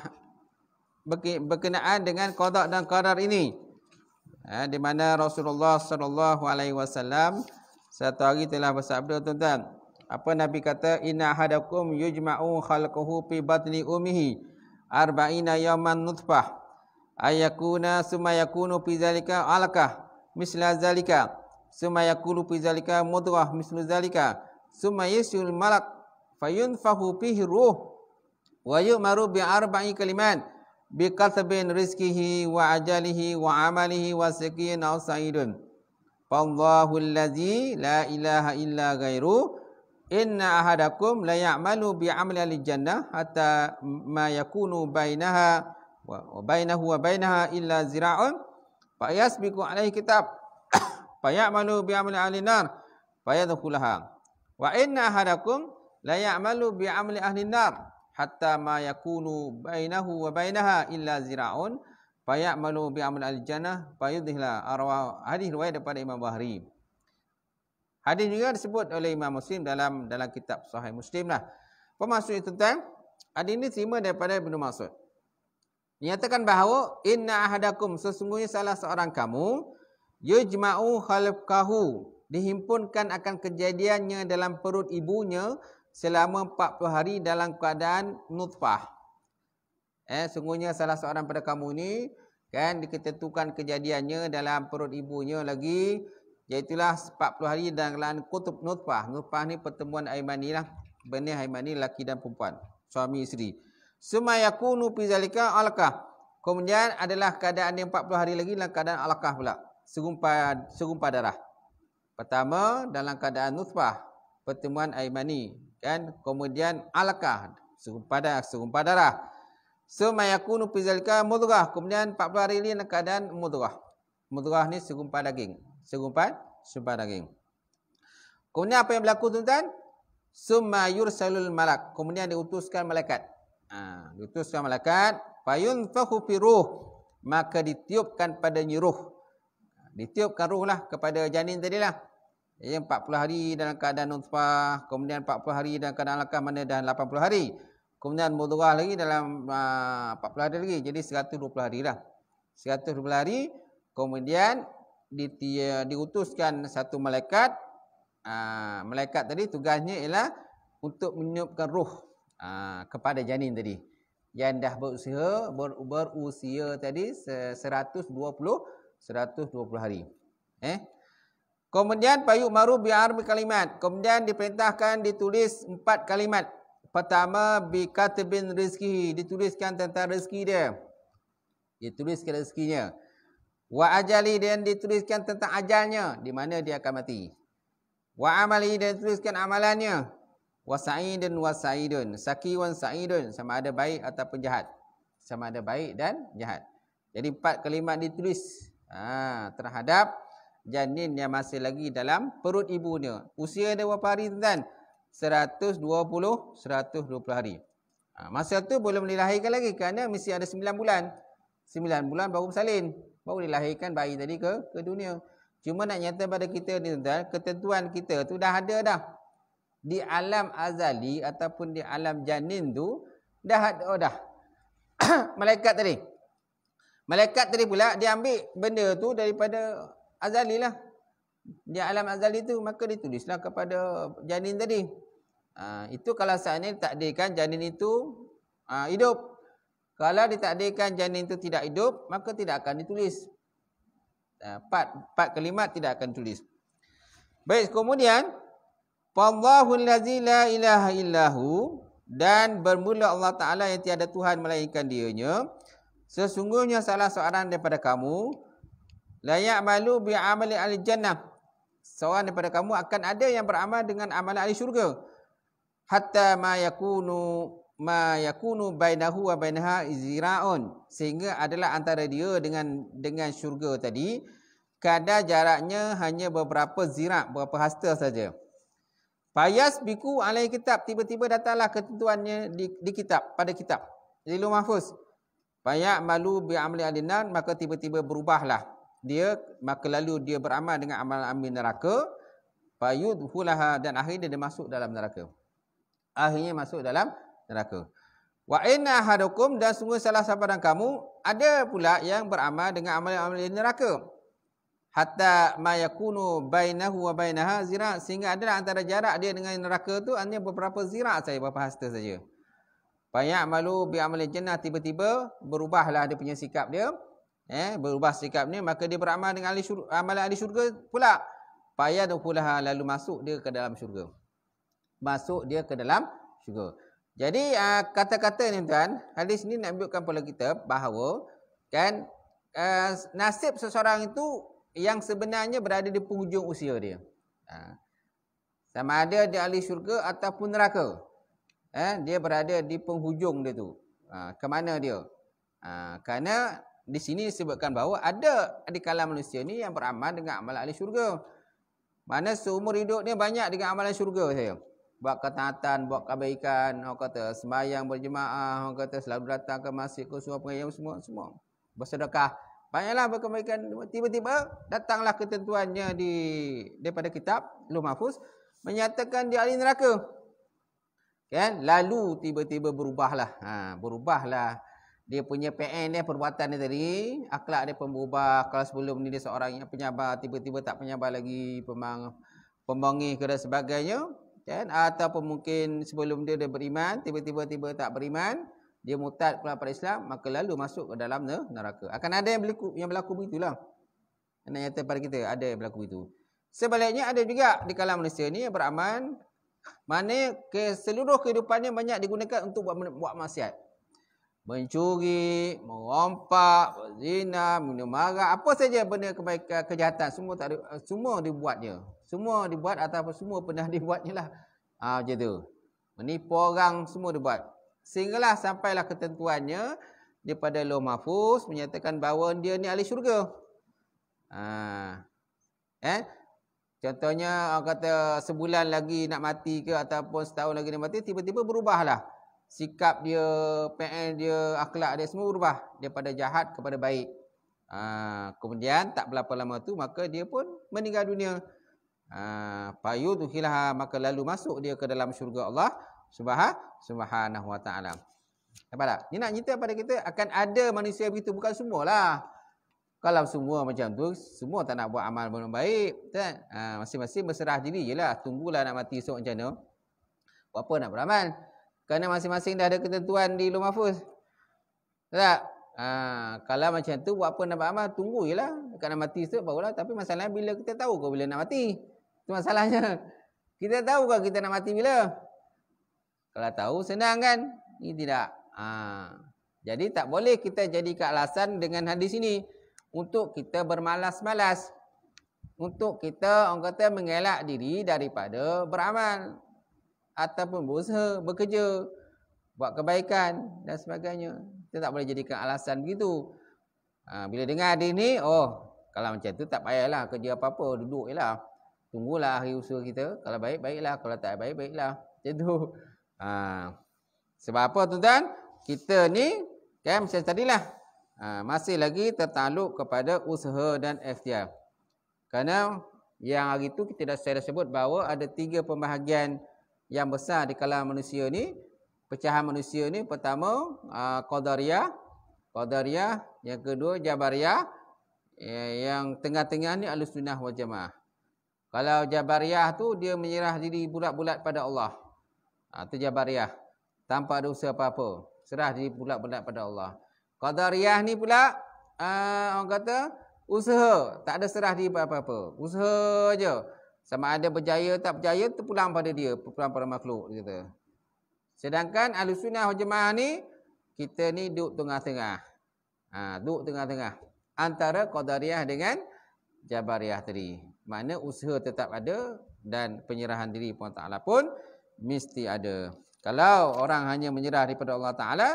berkenaan dengan kodak dan karar ini eh, di mana Rasulullah sallallahu alaihi wasallam satu hari telah bersabda tuan-tuan apa nabi kata inna hadakum yujma'u khalquhu fi batni ummihi arba'ina yawman nutfah ayakuna summa yakunu fi zalika alaka misla zalika summa yakulu fi zalika mudghah misla zalika summa yasul malak fayunfahu fihi ruh wa yu'maru bi arba'i kalimat biqatbin rizkihi, wa ajalihi wa amalihi wa sakin aw sa'idun. Fallahu allazi la ilaha illa ghairu inna ahadakum layamalu ya'malu bi amali al jannah hatta ma yakunu bainaha wa bainahu wa bainaha illa zira'un fa yasbiqu alayhi kitab fa ya'malu bi amali al nar wa inna ahadakum layamalu ya'malu bi amali ahli hatta ma yakunu bainahu wa bainaha illa zira'un bayak malu bi amal al jannah bayudhila arwa hadis riwayat daripada Imam Bahri hadis juga disebut oleh Imam Muslim dalam dalam kitab Sahih Muslim lah pemaksud itu tentang hadis ini terima daripada Ibnu Mas'ud Nyatakan bahawa inna ahadakum sesungguhnya salah seorang kamu yujma'u khalqahu dihimpunkan akan kejadiannya dalam perut ibunya selama 40 hari dalam keadaan nutfah. Eh, sungguhnya salah seorang pada kamu ini, kan, diketentukan kejadiannya dalam perut ibunya lagi, iaitulah 40 hari dalam keadaan kutub nutfah. Nutfah ni pertemuan aimani lah, benih aimani lelaki dan perempuan, suami isteri. Sumayaku nupi zalika alakah. Kemudian adalah keadaan yang 40 hari lagi dalam keadaan alakah pula. Segumpah, segumpah darah. Pertama, dalam keadaan nutfah. Pertemuan aimani kan kemudian alaqah serupa darah serupa darah summa yakunu fi zalika kemudian 40 hari ini keadaan mudghah mudghah ni serupa daging serupa serupa daging kemudian apa yang berlaku tuan-tuan summa yursalul malak kemudian diutuskan malaikat ha, diutuskan malaikat fayun fahu fi ruh maka ditiupkan pada nyuruh ditiupkan ruh lah kepada janin tadilah lah Ya, 40 hari dalam keadaan nutfah, kemudian 40 hari dalam keadaan lakah mana dan 80 hari. Kemudian mudurah lagi dalam ah, uh, 40 hari lagi. Jadi 120 hari lah. 120 hari, kemudian ditia, ah, diutuskan satu malaikat. Uh, malaikat tadi tugasnya ialah untuk menyiapkan ruh uh, kepada janin tadi. Yang dah berusia, ber, berusia tadi 120, 120 hari. Eh? Kemudian payu maru biar kalimat. Kemudian diperintahkan ditulis empat kalimat. Pertama bi katibin rezeki dituliskan tentang rezeki dia. Dituliskan rezekinya. Wa ajali dan dituliskan tentang ajalnya di mana dia akan mati. Wa amali dan dituliskan amalannya. Wa sa'idun wa sa'idun, sakiwan sa'idun sama ada baik atau penjahat. Sama ada baik dan jahat. Jadi empat kalimat ditulis ha, terhadap janin yang masih lagi dalam perut ibunya. Usia dia berapa hari tuan? 120 120 hari. Ha, masa tu belum dilahirkan lagi kerana mesti ada 9 bulan. 9 bulan baru bersalin. Baru dilahirkan bayi tadi ke ke dunia. Cuma nak nyata pada kita ni tuan, ketentuan kita tu dah ada dah. Di alam azali ataupun di alam janin tu dah ada oh dah. malaikat tadi. Malaikat tadi pula dia ambil benda tu daripada azali lah. Dia alam azali tu maka ditulislah kepada janin tadi. Ha, itu kalau saat ini takdirkan janin itu ha, hidup. Kalau ditakdirkan janin itu tidak hidup maka tidak akan ditulis. Ha, part, part kelima tidak akan ditulis. Baik kemudian. Wallahu allazi la ilaha illahu dan bermula Allah Taala yang tiada tuhan melainkan dia-Nya sesungguhnya salah seorang daripada kamu layak malu bi amali al jannah seorang daripada kamu akan ada yang beramal dengan amalan ahli syurga hatta ma yakunu ma yakunu bainahu wa bainaha ziraun sehingga adalah antara dia dengan dengan syurga tadi kadar jaraknya hanya beberapa zirak beberapa hasta saja Payas biku alai kitab tiba-tiba datanglah ketentuannya di, di kitab pada kitab. Lilu mahfuz. Payak malu bi amali adinan maka tiba-tiba berubahlah dia maka lalu dia beramal dengan amalan amin neraka fayudhulaha dan akhirnya dia masuk dalam neraka akhirnya masuk dalam neraka wa in ahadukum dan semua salah seorang kamu ada pula yang beramal dengan amalan-amalan neraka hatta mayakunu bainahu wa bainaha zira sehingga ada antara jarak dia dengan neraka tu hanya beberapa zira saja beberapa hasta saja banyak malu bi amalan jannah tiba-tiba berubahlah dia punya sikap dia eh berubah sikap ni maka dia beramal dengan ahli syurga amalan ahli syurga pula payah dukulah lalu masuk dia ke dalam syurga masuk dia ke dalam syurga jadi ah, kata-kata ni tuan hadis ni nak menunjukkan pula kita bahawa kan ah, nasib seseorang itu yang sebenarnya berada di penghujung usia dia ha. sama ada di ahli syurga ataupun neraka eh dia berada di penghujung dia tu ha, ke mana dia ha, kerana di sini disebutkan bahawa ada di kalangan manusia ni yang beramal dengan amalan ahli syurga. Mana seumur hidup dia banyak dengan amalan syurga saya. Buat ketaatan, buat kebaikan, orang kata sembahyang berjemaah, orang kata selalu datang ke masjid ke semua pengajian semua semua. Bersedekah. Banyaklah berkebaikan tiba-tiba datanglah ketentuannya di daripada kitab Luh Mahfuz menyatakan dia ahli neraka. Kan? Lalu tiba-tiba berubahlah. Ha, berubahlah. berubahlah dia punya PN dia perbuatan dia tadi akhlak dia pun berubah kalau sebelum ni dia seorang yang penyabar tiba-tiba tak penyabar lagi pembang pembangih ke dan sebagainya kan ataupun mungkin sebelum dia dia beriman tiba-tiba tiba tak beriman dia mutat keluar pada Islam maka lalu masuk ke dalam neraka akan ada yang berlaku yang berlaku begitulah nak nyata pada kita ada yang berlaku begitu sebaliknya ada juga di kalangan Malaysia ni yang beraman mana ke kehidupannya banyak digunakan untuk buat buat maksiat mencuri, merompak, berzina, minum marah, apa saja benda kebaikan kejahatan semua tak eh, semua dibuatnya. Semua dibuat atau semua pernah dibuatnya lah. Ah ha, macam tu. Menipu orang semua dibuat. Sehinggalah sampailah ketentuannya daripada Lo Mahfuz menyatakan bahawa dia ni ahli syurga. Ha. Eh? Contohnya orang kata sebulan lagi nak mati ke ataupun setahun lagi nak mati tiba-tiba berubahlah sikap dia, PN dia, akhlak dia semua berubah daripada jahat kepada baik. Ha, kemudian tak berapa lama tu maka dia pun meninggal dunia. Ha, maka lalu masuk dia ke dalam syurga Allah subhanahu wa ta'ala. Nampak tak? Dia nak cerita pada kita akan ada manusia begitu. Bukan semualah. Kalau semua macam tu, semua tak nak buat amal benda baik. masih kan? masing ha, berserah diri jelah Tunggulah nak mati esok macam mana. Buat apa nak beramal. Kerana masing-masing dah ada ketentuan di Ilmu Mahfuz. Tak? Ha, kalau macam tu, buat apa nak buat amal? Tunggu je lah. Dekat nak mati tu, barulah. Tapi masalahnya bila kita tahu kau bila nak mati? Itu masalahnya. Kita tahu kau kita nak mati bila? Kalau tahu, senang kan? Ini tidak. Ha. Jadi tak boleh kita jadikan alasan dengan hadis ini. Untuk kita bermalas-malas. Untuk kita, orang kata, mengelak diri daripada beramal ataupun berusaha bekerja buat kebaikan dan sebagainya kita tak boleh jadikan alasan begitu ha, bila dengar hari ni oh kalau macam tu tak payahlah kerja apa-apa duduk jelah tunggulah hari usaha kita kalau baik baiklah kalau tak baik baiklah macam tu ha, sebab apa tu tuan kita ni kan macam tadilah ha, masih lagi tertakluk kepada usaha dan ikhtiar kerana yang hari tu kita dah saya dah sebut bahawa ada tiga pembahagian yang besar di kalangan manusia ni pecahan manusia ni pertama ah, qadariyah qadariyah yang kedua jabariyah eh, yang tengah-tengah ni al-sunnah wal jamaah kalau jabariyah tu dia menyerah diri bulat-bulat pada Allah itu ah, jabariyah tanpa ada usaha apa-apa serah diri bulat-bulat pada Allah qadariyah ni pula ah, orang kata usaha tak ada serah diri apa-apa usaha aja sama ada berjaya tak berjaya pulang pada dia, pulang pada makhluk kita. Sedangkan Ahlus Sunnah Jemaah ni kita ni duduk tengah-tengah. Ha, duduk tengah-tengah antara Qadariyah dengan Jabariyah tadi. Mana usaha tetap ada dan penyerahan diri pun Taala pun mesti ada. Kalau orang hanya menyerah daripada Allah Taala,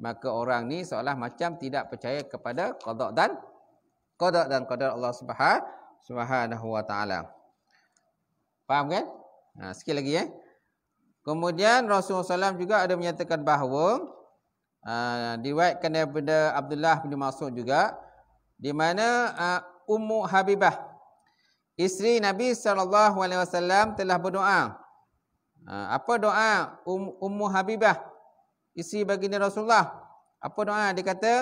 maka orang ni seolah macam tidak percaya kepada qada dan qada dan qadar Allah Subhanahu Subhanahu wa taala. Faham kan? Ha, sikit lagi ya. Kemudian Rasulullah SAW juga ada menyatakan bahawa uh, ha, diwetkan daripada Abdullah bin Masud juga di mana uh, Ummu Habibah isteri Nabi SAW telah berdoa. Uh, apa doa um, Ummu Habibah isteri baginda Rasulullah? Apa doa? Dia kata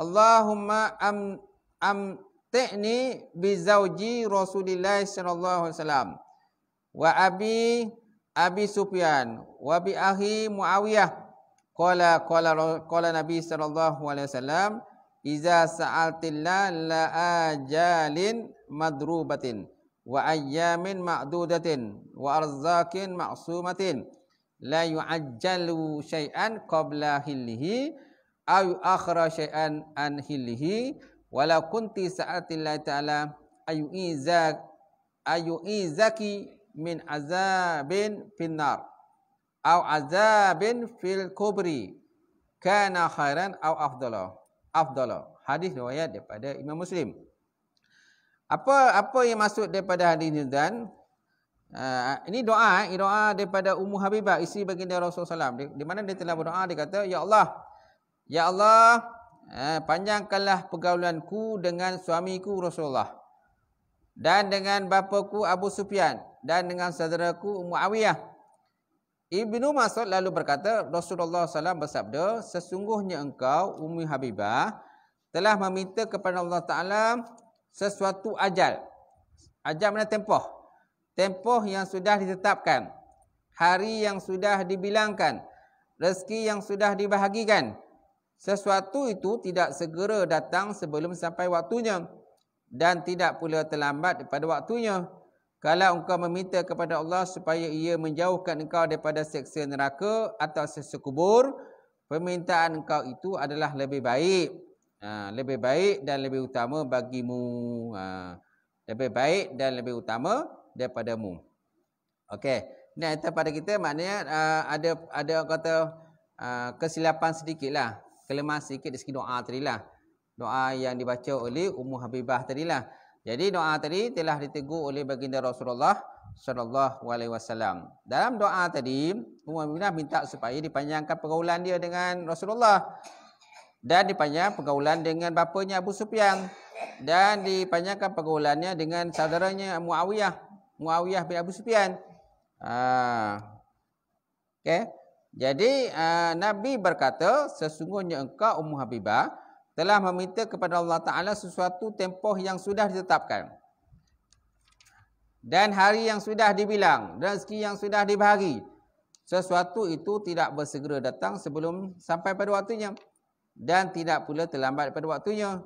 Allahumma am am ta'ni bi zawji Rasulillah sallallahu alaihi wasallam wa abi abi sufyan wa bi ahi muawiyah qala qala qala nabi sallallahu alaihi wasallam iza sa'altilla la ajalin madrubatin wa ayyamin ma'dudatin wa arzakin ma'sumatin la yu'ajjalu syai'an qabla hillihi aw akhra syai'an an hillihi wala kunti sa'atillahi ta'ala ayu izak ayu izaki min azabin fil finnar atau azabin fil kubri kana khairan atau afdalah. Afdalah. hadis riwayat daripada Imam Muslim apa apa yang masuk daripada hadis ni dan uh, ah, ini doa eh? ini doa daripada Ummu Habibah isteri baginda Rasulullah SAW. Di, di mana dia telah berdoa dia kata ya Allah ya Allah uh, panjangkanlah pergaulanku dengan suamiku Rasulullah dan dengan bapaku Abu Sufyan dan dengan saudaraku Muawiyah. Ibnu Mas'ud lalu berkata, Rasulullah SAW bersabda, Sesungguhnya engkau, Umi Habibah, telah meminta kepada Allah Ta'ala sesuatu ajal. Ajal mana tempoh? Tempoh yang sudah ditetapkan. Hari yang sudah dibilangkan. Rezeki yang sudah dibahagikan. Sesuatu itu tidak segera datang sebelum sampai waktunya. Dan tidak pula terlambat pada waktunya. Kalau engkau meminta kepada Allah supaya ia menjauhkan engkau daripada seksa neraka atau seksa kubur, permintaan engkau itu adalah lebih baik. Ha, lebih baik dan lebih utama bagimu. Ha, lebih baik dan lebih utama daripadamu. Okey. Ini ayat pada kita maknanya ha, ada ada kata kesilapan sedikitlah. Kelemahan sedikit di segi doa lah, Doa yang dibaca oleh Ummu Habibah tadilah. lah. Jadi doa tadi telah ditegur oleh baginda Rasulullah sallallahu alaihi wasallam. Dalam doa tadi, Ummu Aminah minta supaya dipanjangkan pergaulan dia dengan Rasulullah dan dipanjangkan pergaulan dengan bapanya Abu Sufyan dan dipanjangkan pergaulannya dengan saudaranya Muawiyah, Muawiyah bin Abu Sufyan. Ah. Okay. Jadi uh, Nabi berkata, sesungguhnya engkau Ummu Habibah telah meminta kepada Allah Ta'ala sesuatu tempoh yang sudah ditetapkan. Dan hari yang sudah dibilang, rezeki yang sudah dibahagi. Sesuatu itu tidak bersegera datang sebelum sampai pada waktunya. Dan tidak pula terlambat pada waktunya.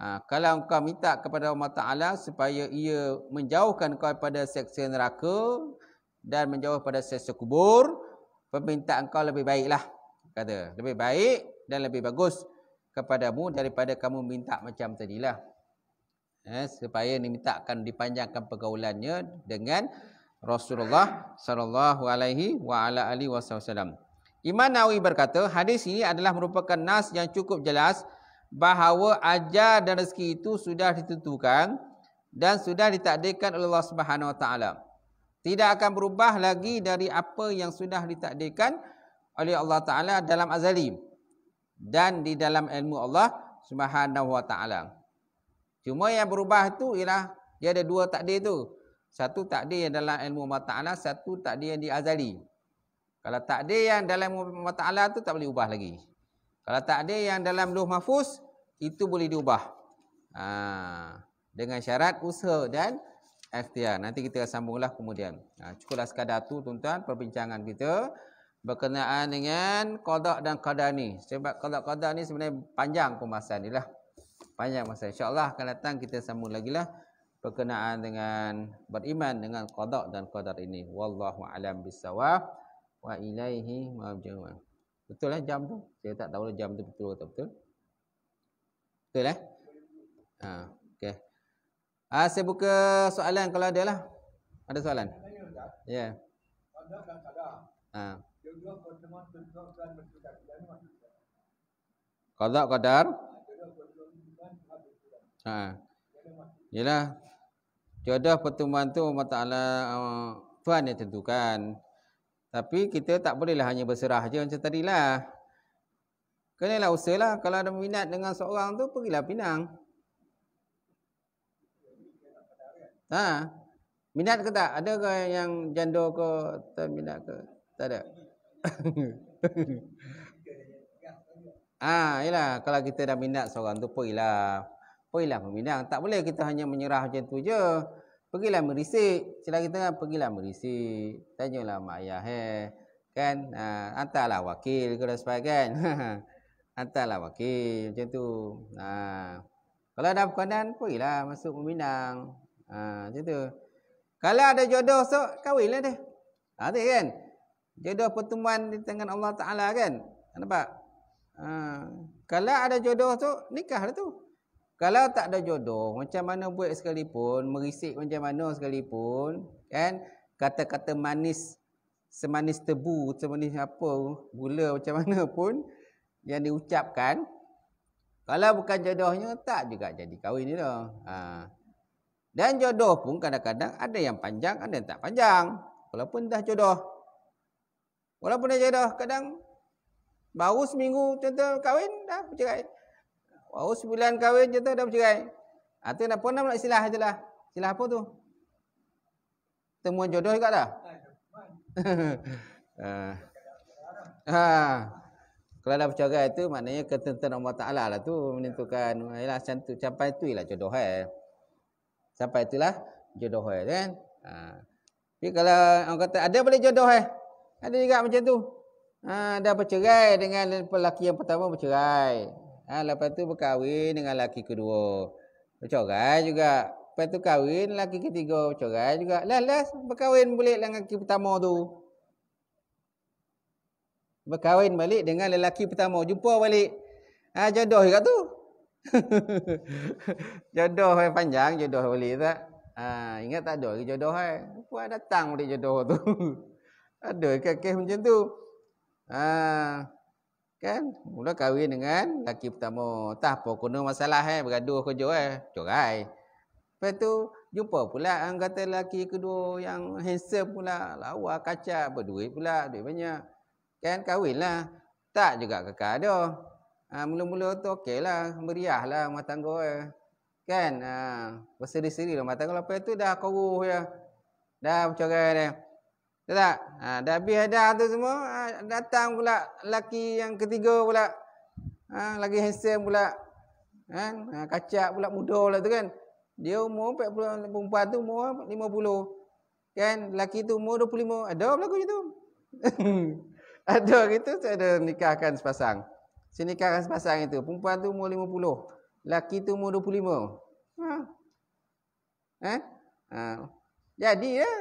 Ha, kalau engkau minta kepada Allah Ta'ala supaya ia menjauhkan kau daripada seksa neraka dan menjauh pada seksa kubur, permintaan kau lebih baiklah. Kata, lebih baik dan lebih bagus kepadamu daripada kamu minta macam tadilah. Eh, supaya ni mintakan dipanjangkan pergaulannya dengan Rasulullah sallallahu alaihi wa ala alihi wasallam. Imam Nawawi berkata, hadis ini adalah merupakan nas yang cukup jelas bahawa ajar dan rezeki itu sudah ditentukan dan sudah ditakdirkan oleh Allah Subhanahu wa taala. Tidak akan berubah lagi dari apa yang sudah ditakdirkan oleh Allah taala dalam azali dan di dalam ilmu Allah Subhanahu wa taala. Cuma yang berubah tu ialah dia ada dua takdir tu. Satu takdir yang dalam ilmu Allah Taala, satu takdir yang di azali. Kalau takdir yang dalam Allah Taala tu tak boleh ubah lagi. Kalau takdir yang dalam Luh Mahfuz itu boleh diubah. Ha, dengan syarat usaha dan ikhtiar. Nanti kita sambunglah kemudian. Ha, cukuplah sekadar tu tuan-tuan perbincangan kita berkenaan dengan qada dan qada ni. Sebab qada-qada ni sebenarnya panjang pembahasan dia lah. Panjang masa. InsyaAllah akan datang kita sambung lagi lah berkenaan dengan beriman dengan qada dan qadar ini. Wallahu a'lam bisawab wa ilaihi marji'un. Betul lah jam tu? Saya tak tahu lah jam tu betul atau betul. Betul eh? Ha, okay. Ha, ah, saya buka soalan kalau ada lah. Ada soalan? Ya. Yeah. Qada dan Qada qadar. Kan, kan, ha. ha. Yalah. Jodoh pertemuan tu Allah Taala uh, Tuhan yang tentukan. Tapi kita tak bolehlah hanya berserah je macam tadilah. Kenalah usahlah kalau ada minat dengan seorang tu pergilah Pinang. Ha. Minat ke tak? Ada ke yang jandor ke minat ke? Tak ada. Ah, ha, yalah kalau kita dah minat seorang tu pergilah, pergilah meminang tak boleh kita hanya menyerah macam tu je. Pergilah merisik, selagi tengah pergilah merisik, tanyalah mak ayah eh. Kan? Ha, hantarlah wakil kalau sempat kan. hantarlah wakil macam tu. Ha. Kalau ada perkenan, pergilah masuk meminang Ha, macam tu. Kalau ada jodoh, so kahwinlah dia. Ha, tu kan? jodoh pertemuan di tangan Allah Ta'ala kan? kan nampak? Ha. Kalau ada jodoh tu, nikahlah tu. Kalau tak ada jodoh, macam mana buat sekalipun, merisik macam mana sekalipun, kan? Kata-kata manis, semanis tebu, semanis apa, gula macam mana pun yang diucapkan. Kalau bukan jodohnya, tak juga jadi kahwin ni dah. Ha. Dan jodoh pun kadang-kadang ada yang panjang, ada yang tak panjang. Walaupun dah jodoh. Walaupun dia jadah kadang baru seminggu contoh kahwin dah bercerai. Baru sebulan kahwin contoh dah bercerai. Atau ah, nak pun nak istilah je lah. Istilah apa tu? Temuan jodoh juga dah. ha. ha. Kalau dah bercerai tu maknanya ketentuan Allah Ta'ala lah tu menentukan. Yalah, cantu, eh. sampai tu lah jodoh eh. Sampai itulah jodoh eh kan. Ha. Tapi kalau orang kata ada boleh jodoh eh. Ada juga macam tu. Ha, dah bercerai dengan lelaki yang pertama bercerai. Ha, lepas tu berkahwin dengan lelaki kedua. Bercerai juga. Lepas tu kahwin lelaki ketiga bercerai juga. Lelah lah, berkahwin boleh dengan lelaki pertama tu. Berkahwin balik dengan lelaki pertama. Jumpa balik. Ha, jodoh juga tu. jodoh yang panjang jodoh balik tak? Ha, ingat tak ada jodoh kan? Puan datang boleh jodoh tu. Ada kes-kes macam tu. Ha, kan? Mula kahwin dengan lelaki pertama. Tak apa, kena masalah eh. Bergaduh kerja eh. Curai. Lepas tu, jumpa pula yang kata lelaki kedua yang handsome pula. Lawa, kacak, berduit pula. Duit banyak. Kan? Kahwin lah. Tak juga kekal ada. Ha, mula-mula tu okey lah. Meriah lah rumah tangga eh. Kan? Ha, Berseri-seri lah rumah tangga. Lepas tu dah koruh je. Ya. Dah macam mana. Eh. Tak tak? Ha, dah habis hadah tu semua, ha, datang pula lelaki yang ketiga pula. Ha, lagi handsome pula. Kan? Ha, kacak pula muda lah tu kan. Dia umur 40, perempuan tu umur 50. Kan? Lelaki tu umur 25. Ada berlaku macam tu. ada gitu, saya ada nikahkan sepasang. Saya nikahkan sepasang itu. Perempuan tu umur 50. Lelaki tu umur 25. Ha. Eh? Ha. Jadi ya.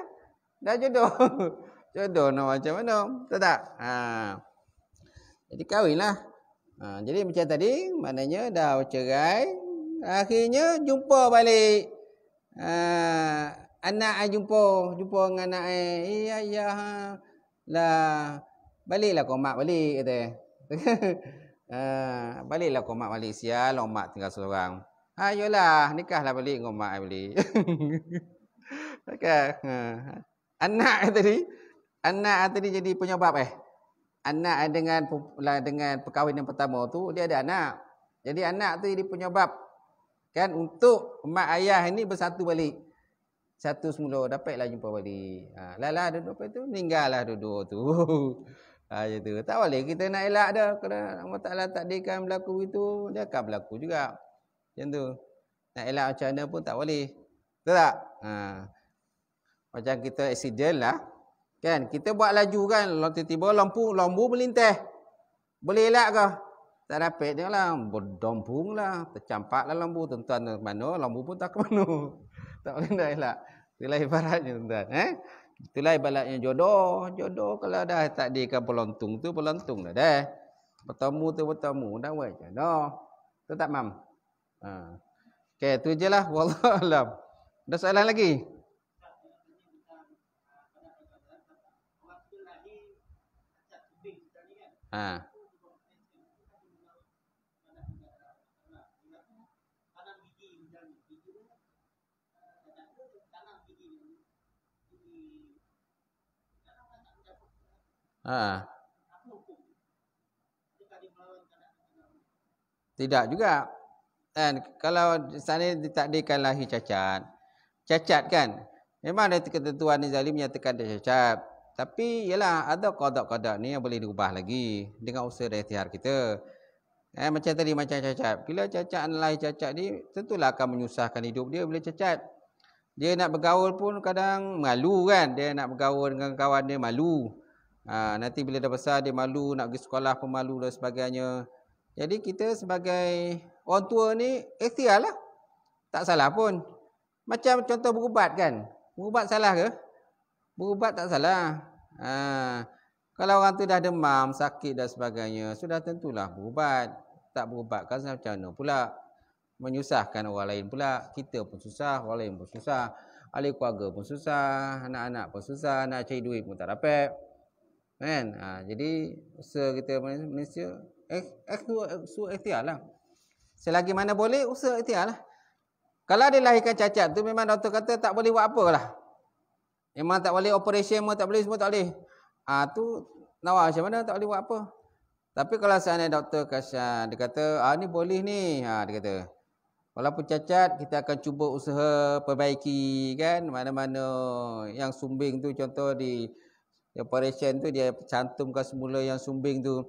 Dah jodoh. Jodoh nak macam mana? Tahu tak? Ha. Jadi kahwinlah. Ha. Jadi macam tadi, maknanya dah cerai. Akhirnya jumpa balik. Ha. Anak saya jumpa. Jumpa dengan anak saya. Eh, ayah. Ya, ha. Lah. Baliklah kau mak balik. Kata. Uh, baliklah kau mak balik sial Orang mak tinggal seorang Ayolah ha, nikahlah balik Kau mak balik Takkan okay. Ha, Anak tadi, anak tadi jadi penyebab eh. Anak dengan lah, dengan perkahwin yang pertama tu dia ada anak. Jadi anak tu jadi penyebab kan untuk mak ayah ini bersatu balik. Satu semula dapatlah jumpa balik. Ha lalah duduk apa tu? ninggalah duduk tu. Ha tu. Tak boleh kita nak elak dah kerana Allah Taala takdirkan berlaku itu, dia akan berlaku juga. Macam tu. Nak elak macam mana pun tak boleh. Betul tak? Ha. Macam kita accident lah. Kan? Kita buat laju kan. Tiba-tiba lampu, lampu melintih. Boleh elak ke? Tak dapat dia lah. Berdompung lah. Tercampak lah lampu. Tuan-tuan ke mana, lampu pun tak ke mana. tak boleh nak elak. Itulah ibaratnya tuan-tuan. Eh? Itulah ibaratnya jodoh. Jodoh kalau dah takdirkan pelontung tu, pelontung lah dah. Bertemu tu bertemu. Dah buat macam no. Tu tak mam. Ha. Okay, tu je lah. Wallah alam. Ada soalan lagi? Ha. Ha. Tidak juga. Kan kalau sana ditakdirkan lahir cacat. Cacat kan? Memang ada ketentuan nizali menyatakan dia cacat. Tapi yalah, ada kodok-kodok ni yang boleh diubah lagi dengan usaha dan ikhtiar kita. Eh, macam tadi macam cacat. Bila cacat lain cacat ni tentulah akan menyusahkan hidup dia bila cacat. Dia nak bergaul pun kadang malu kan. Dia nak bergaul dengan kawan dia malu. Ha, nanti bila dah besar dia malu nak pergi sekolah pun malu dan sebagainya. Jadi kita sebagai orang tua ni ikhtiar lah. Tak salah pun. Macam contoh berubat kan. Berubat salah ke? Berubat tak salah. Ha. Kalau orang tu dah demam, sakit dan sebagainya, sudah tentulah berubat. Tak berubatkan kan macam mana pula? Menyusahkan orang lain pula. Kita pun susah, orang lain pun susah. Ahli keluarga pun susah, anak-anak pun susah, nak cari duit pun tak dapat. Kan? Ha. Jadi, usaha kita Malaysia, eh, eh su ikhtiar lah. Selagi mana boleh, usaha ikhtiar lah. Kalau dia lahirkan cacat tu memang doktor kata tak boleh buat apa lah. Memang tak boleh operasi semua tak boleh semua tak boleh. Ah tu nawa macam mana tak boleh buat apa? Tapi kalau seandainya doktor kata dia kata ah ni boleh ni. Ha dia kata. Walaupun cacat kita akan cuba usaha perbaiki kan mana-mana yang sumbing tu contoh di operasi tu dia cantumkan semula yang sumbing tu.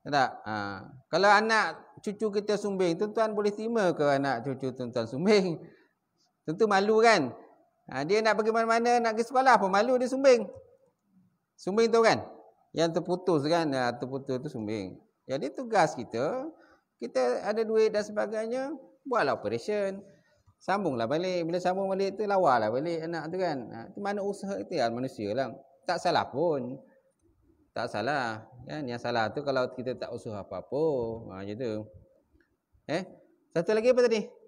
Tak? Ha. Kalau anak cucu kita sumbing, tuan-tuan boleh terima ke anak cucu tuan-tuan sumbing? Tentu malu kan? Ha, dia nak pergi mana-mana, nak ke sekolah pun malu dia sumbing. Sumbing tu kan? Yang terputus kan? Ha, terputus tu sumbing. Jadi tugas kita, kita ada duit dan sebagainya, buatlah operation. Sambunglah balik. Bila sambung balik tu, lawalah balik anak tu kan? Ha, tu mana usaha itu yang manusia lah. Tak salah pun. Tak salah. Kan? Yang salah tu kalau kita tak usaha apa-apa. Ha, macam -apa. ha, tu. Eh? Satu lagi apa tadi? Satu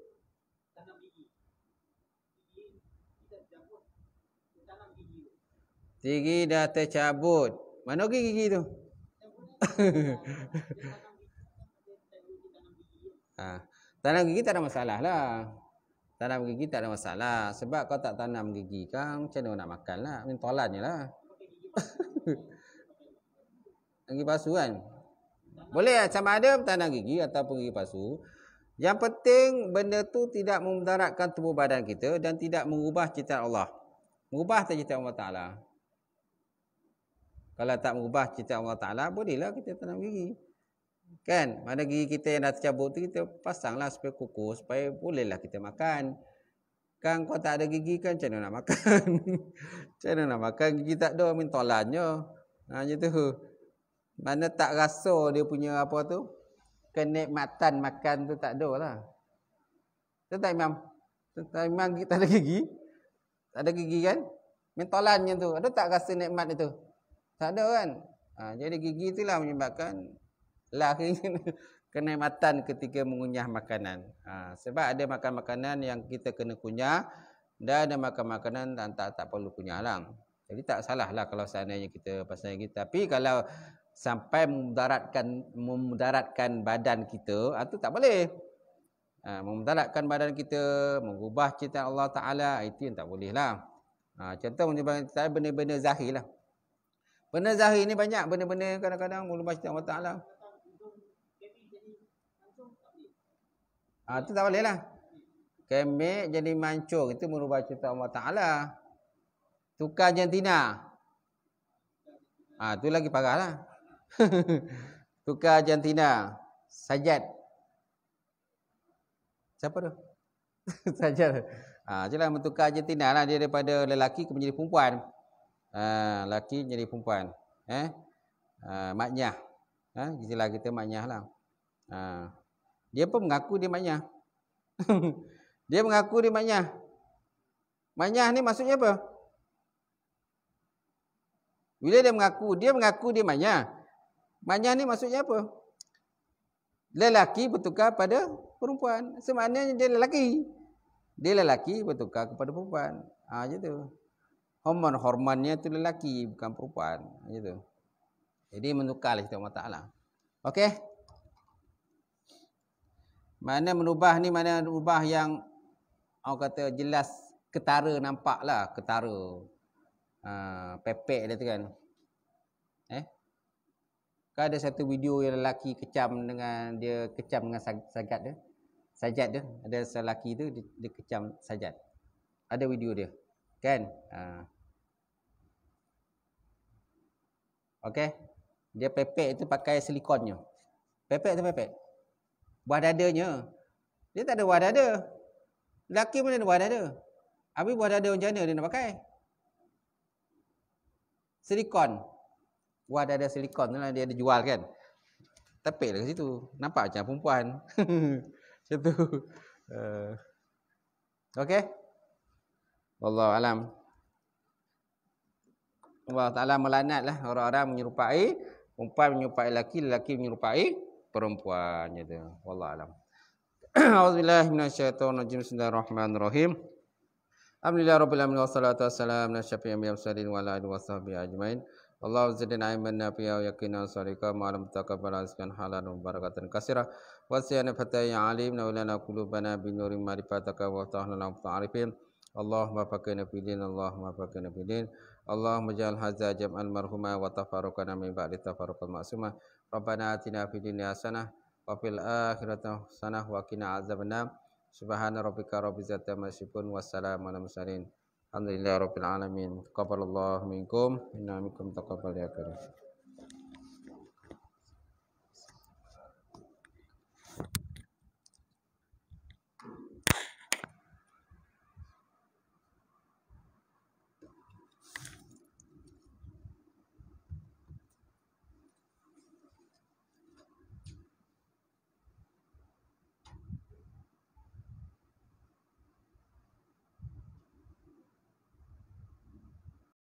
Gigi dah tercabut. Mana gigi, gigi tu? Ah, tanam gigi tak ada masalah lah. Tanam gigi tak ada masalah. Sebab kau tak tanam gigi kan, macam mana nak makan lah. Mintolan je lah. gigi pasu kan? Boleh lah. Sama ada tanam gigi ataupun gigi pasu. Yang penting benda tu tidak memudaratkan tubuh badan kita dan tidak mengubah cita Allah. Mengubah cita Allah Ta'ala. Kalau tak mengubah cita Allah Ta'ala, bolehlah kita tanam gigi. Kan? Mana gigi kita yang dah tercabut tu, kita pasanglah supaya kukus, supaya bolehlah kita makan. Kan kau tak ada gigi kan, macam mana nak makan? Macam mana nak makan? Gigi tak ada, minta lahnya. Ha, macam tu. Mana tak rasa dia punya apa tu? Kenikmatan makan tu tak ada lah. Tentang imam. Tentang imam kita ada gigi. Tak ada gigi kan? Mentolannya tu. Ada tak rasa nikmat itu? Tak ada kan? Ha, jadi gigi itulah menyebabkan lahir kena matan ketika mengunyah makanan. Ha, sebab ada makan makanan yang kita kena kunyah dan ada makan makanan dan tak, tak perlu kunyah lah. Jadi tak salah lah kalau seandainya kita pasal gigi. Tapi kalau sampai memudaratkan memudaratkan badan kita, itu ha, tak boleh. Ha, memudaratkan badan kita, mengubah cita Allah Ta'ala, itu yang tak boleh lah. Ha, contoh menyebabkan saya benda-benda zahir lah. Benda zahir ni banyak benda-benda kadang-kadang mula baca Allah Ta'ala. Ha, ah, itu tak boleh lah. Kemek jadi mancung. Itu merubah cerita Allah Ta'ala. Tukar jantina. Ha, ah, itu lagi parah lah. Tukar jantina. Sajat. Siapa tu? Sajat. Ha, ah, itulah, tukar jantina lah. Dia daripada lelaki ke menjadi perempuan. Ha, laki jadi perempuan eh ha? uh, ha, maknyah eh istilah kita maknyahlah uh, dia pun mengaku dia maknyah dia mengaku dia maknyah maknyah ni maksudnya apa bila dia mengaku dia mengaku dia maknyah maknyah ni maksudnya apa lelaki bertukar pada perempuan semaknanya dia lelaki dia lelaki bertukar kepada perempuan ah ha, gitu Homan hormannya itu lelaki bukan perempuan gitu. Jadi menukar lah kita Allah Taala. Okey. Mana merubah ni mana ubah yang orang kata jelas ketara nampaklah ketara. Ah uh, pepek dia tu kan. Eh. Kau ada satu video yang lelaki kecam dengan dia kecam dengan sajad dia. Sajad dia ada lelaki tu dia, dia kecam sajad. Ada video dia kan ha. okey dia pepek tu pakai silikonnya pepek tu pepek buah dadanya dia tak ada buah dada lelaki mana ada buah dada abi buah dada macam mana dia nak pakai silikon buah dada silikon tu lah dia ada jual kan tepek dekat situ nampak macam perempuan macam tu uh. okey Allah alam. Allah Taala melanatlah orang-orang menyerupai perempuan menyerupai lelaki, lelaki menyerupai perempuan gitu. Allah alam. Auzubillahi minasyaitonirrajim. Bismillahirrahmanirrahim. Alhamdulillah rabbil alamin wassalatu wassalamu ala asyrafil anbiya'i wassalin wa ala alihi washabbi ajmain. Allah zidna aiman nafi'a wa yaqina ma'alam taqabbal azkan halan wa barakatan kasira wa sayyana fatay alim na wala qulubana bi nurin ma'rifataka wa ta'ala na'arifin. Allahumma fakir nafidin, Allahumma fakir nafidin Allahumma jal hazza jam'al marhuma wa tafarukana min ba'di tafarukal ma'asuma Rabbana atina fi dunia sanah wa fil akhirat sanah wa kina azab Subhana rabbika rabbi zatya masyipun wassalamu ala musalin Alhamdulillah rabbil alamin Taqabalallahu minkum Inna minkum taqabal ya karim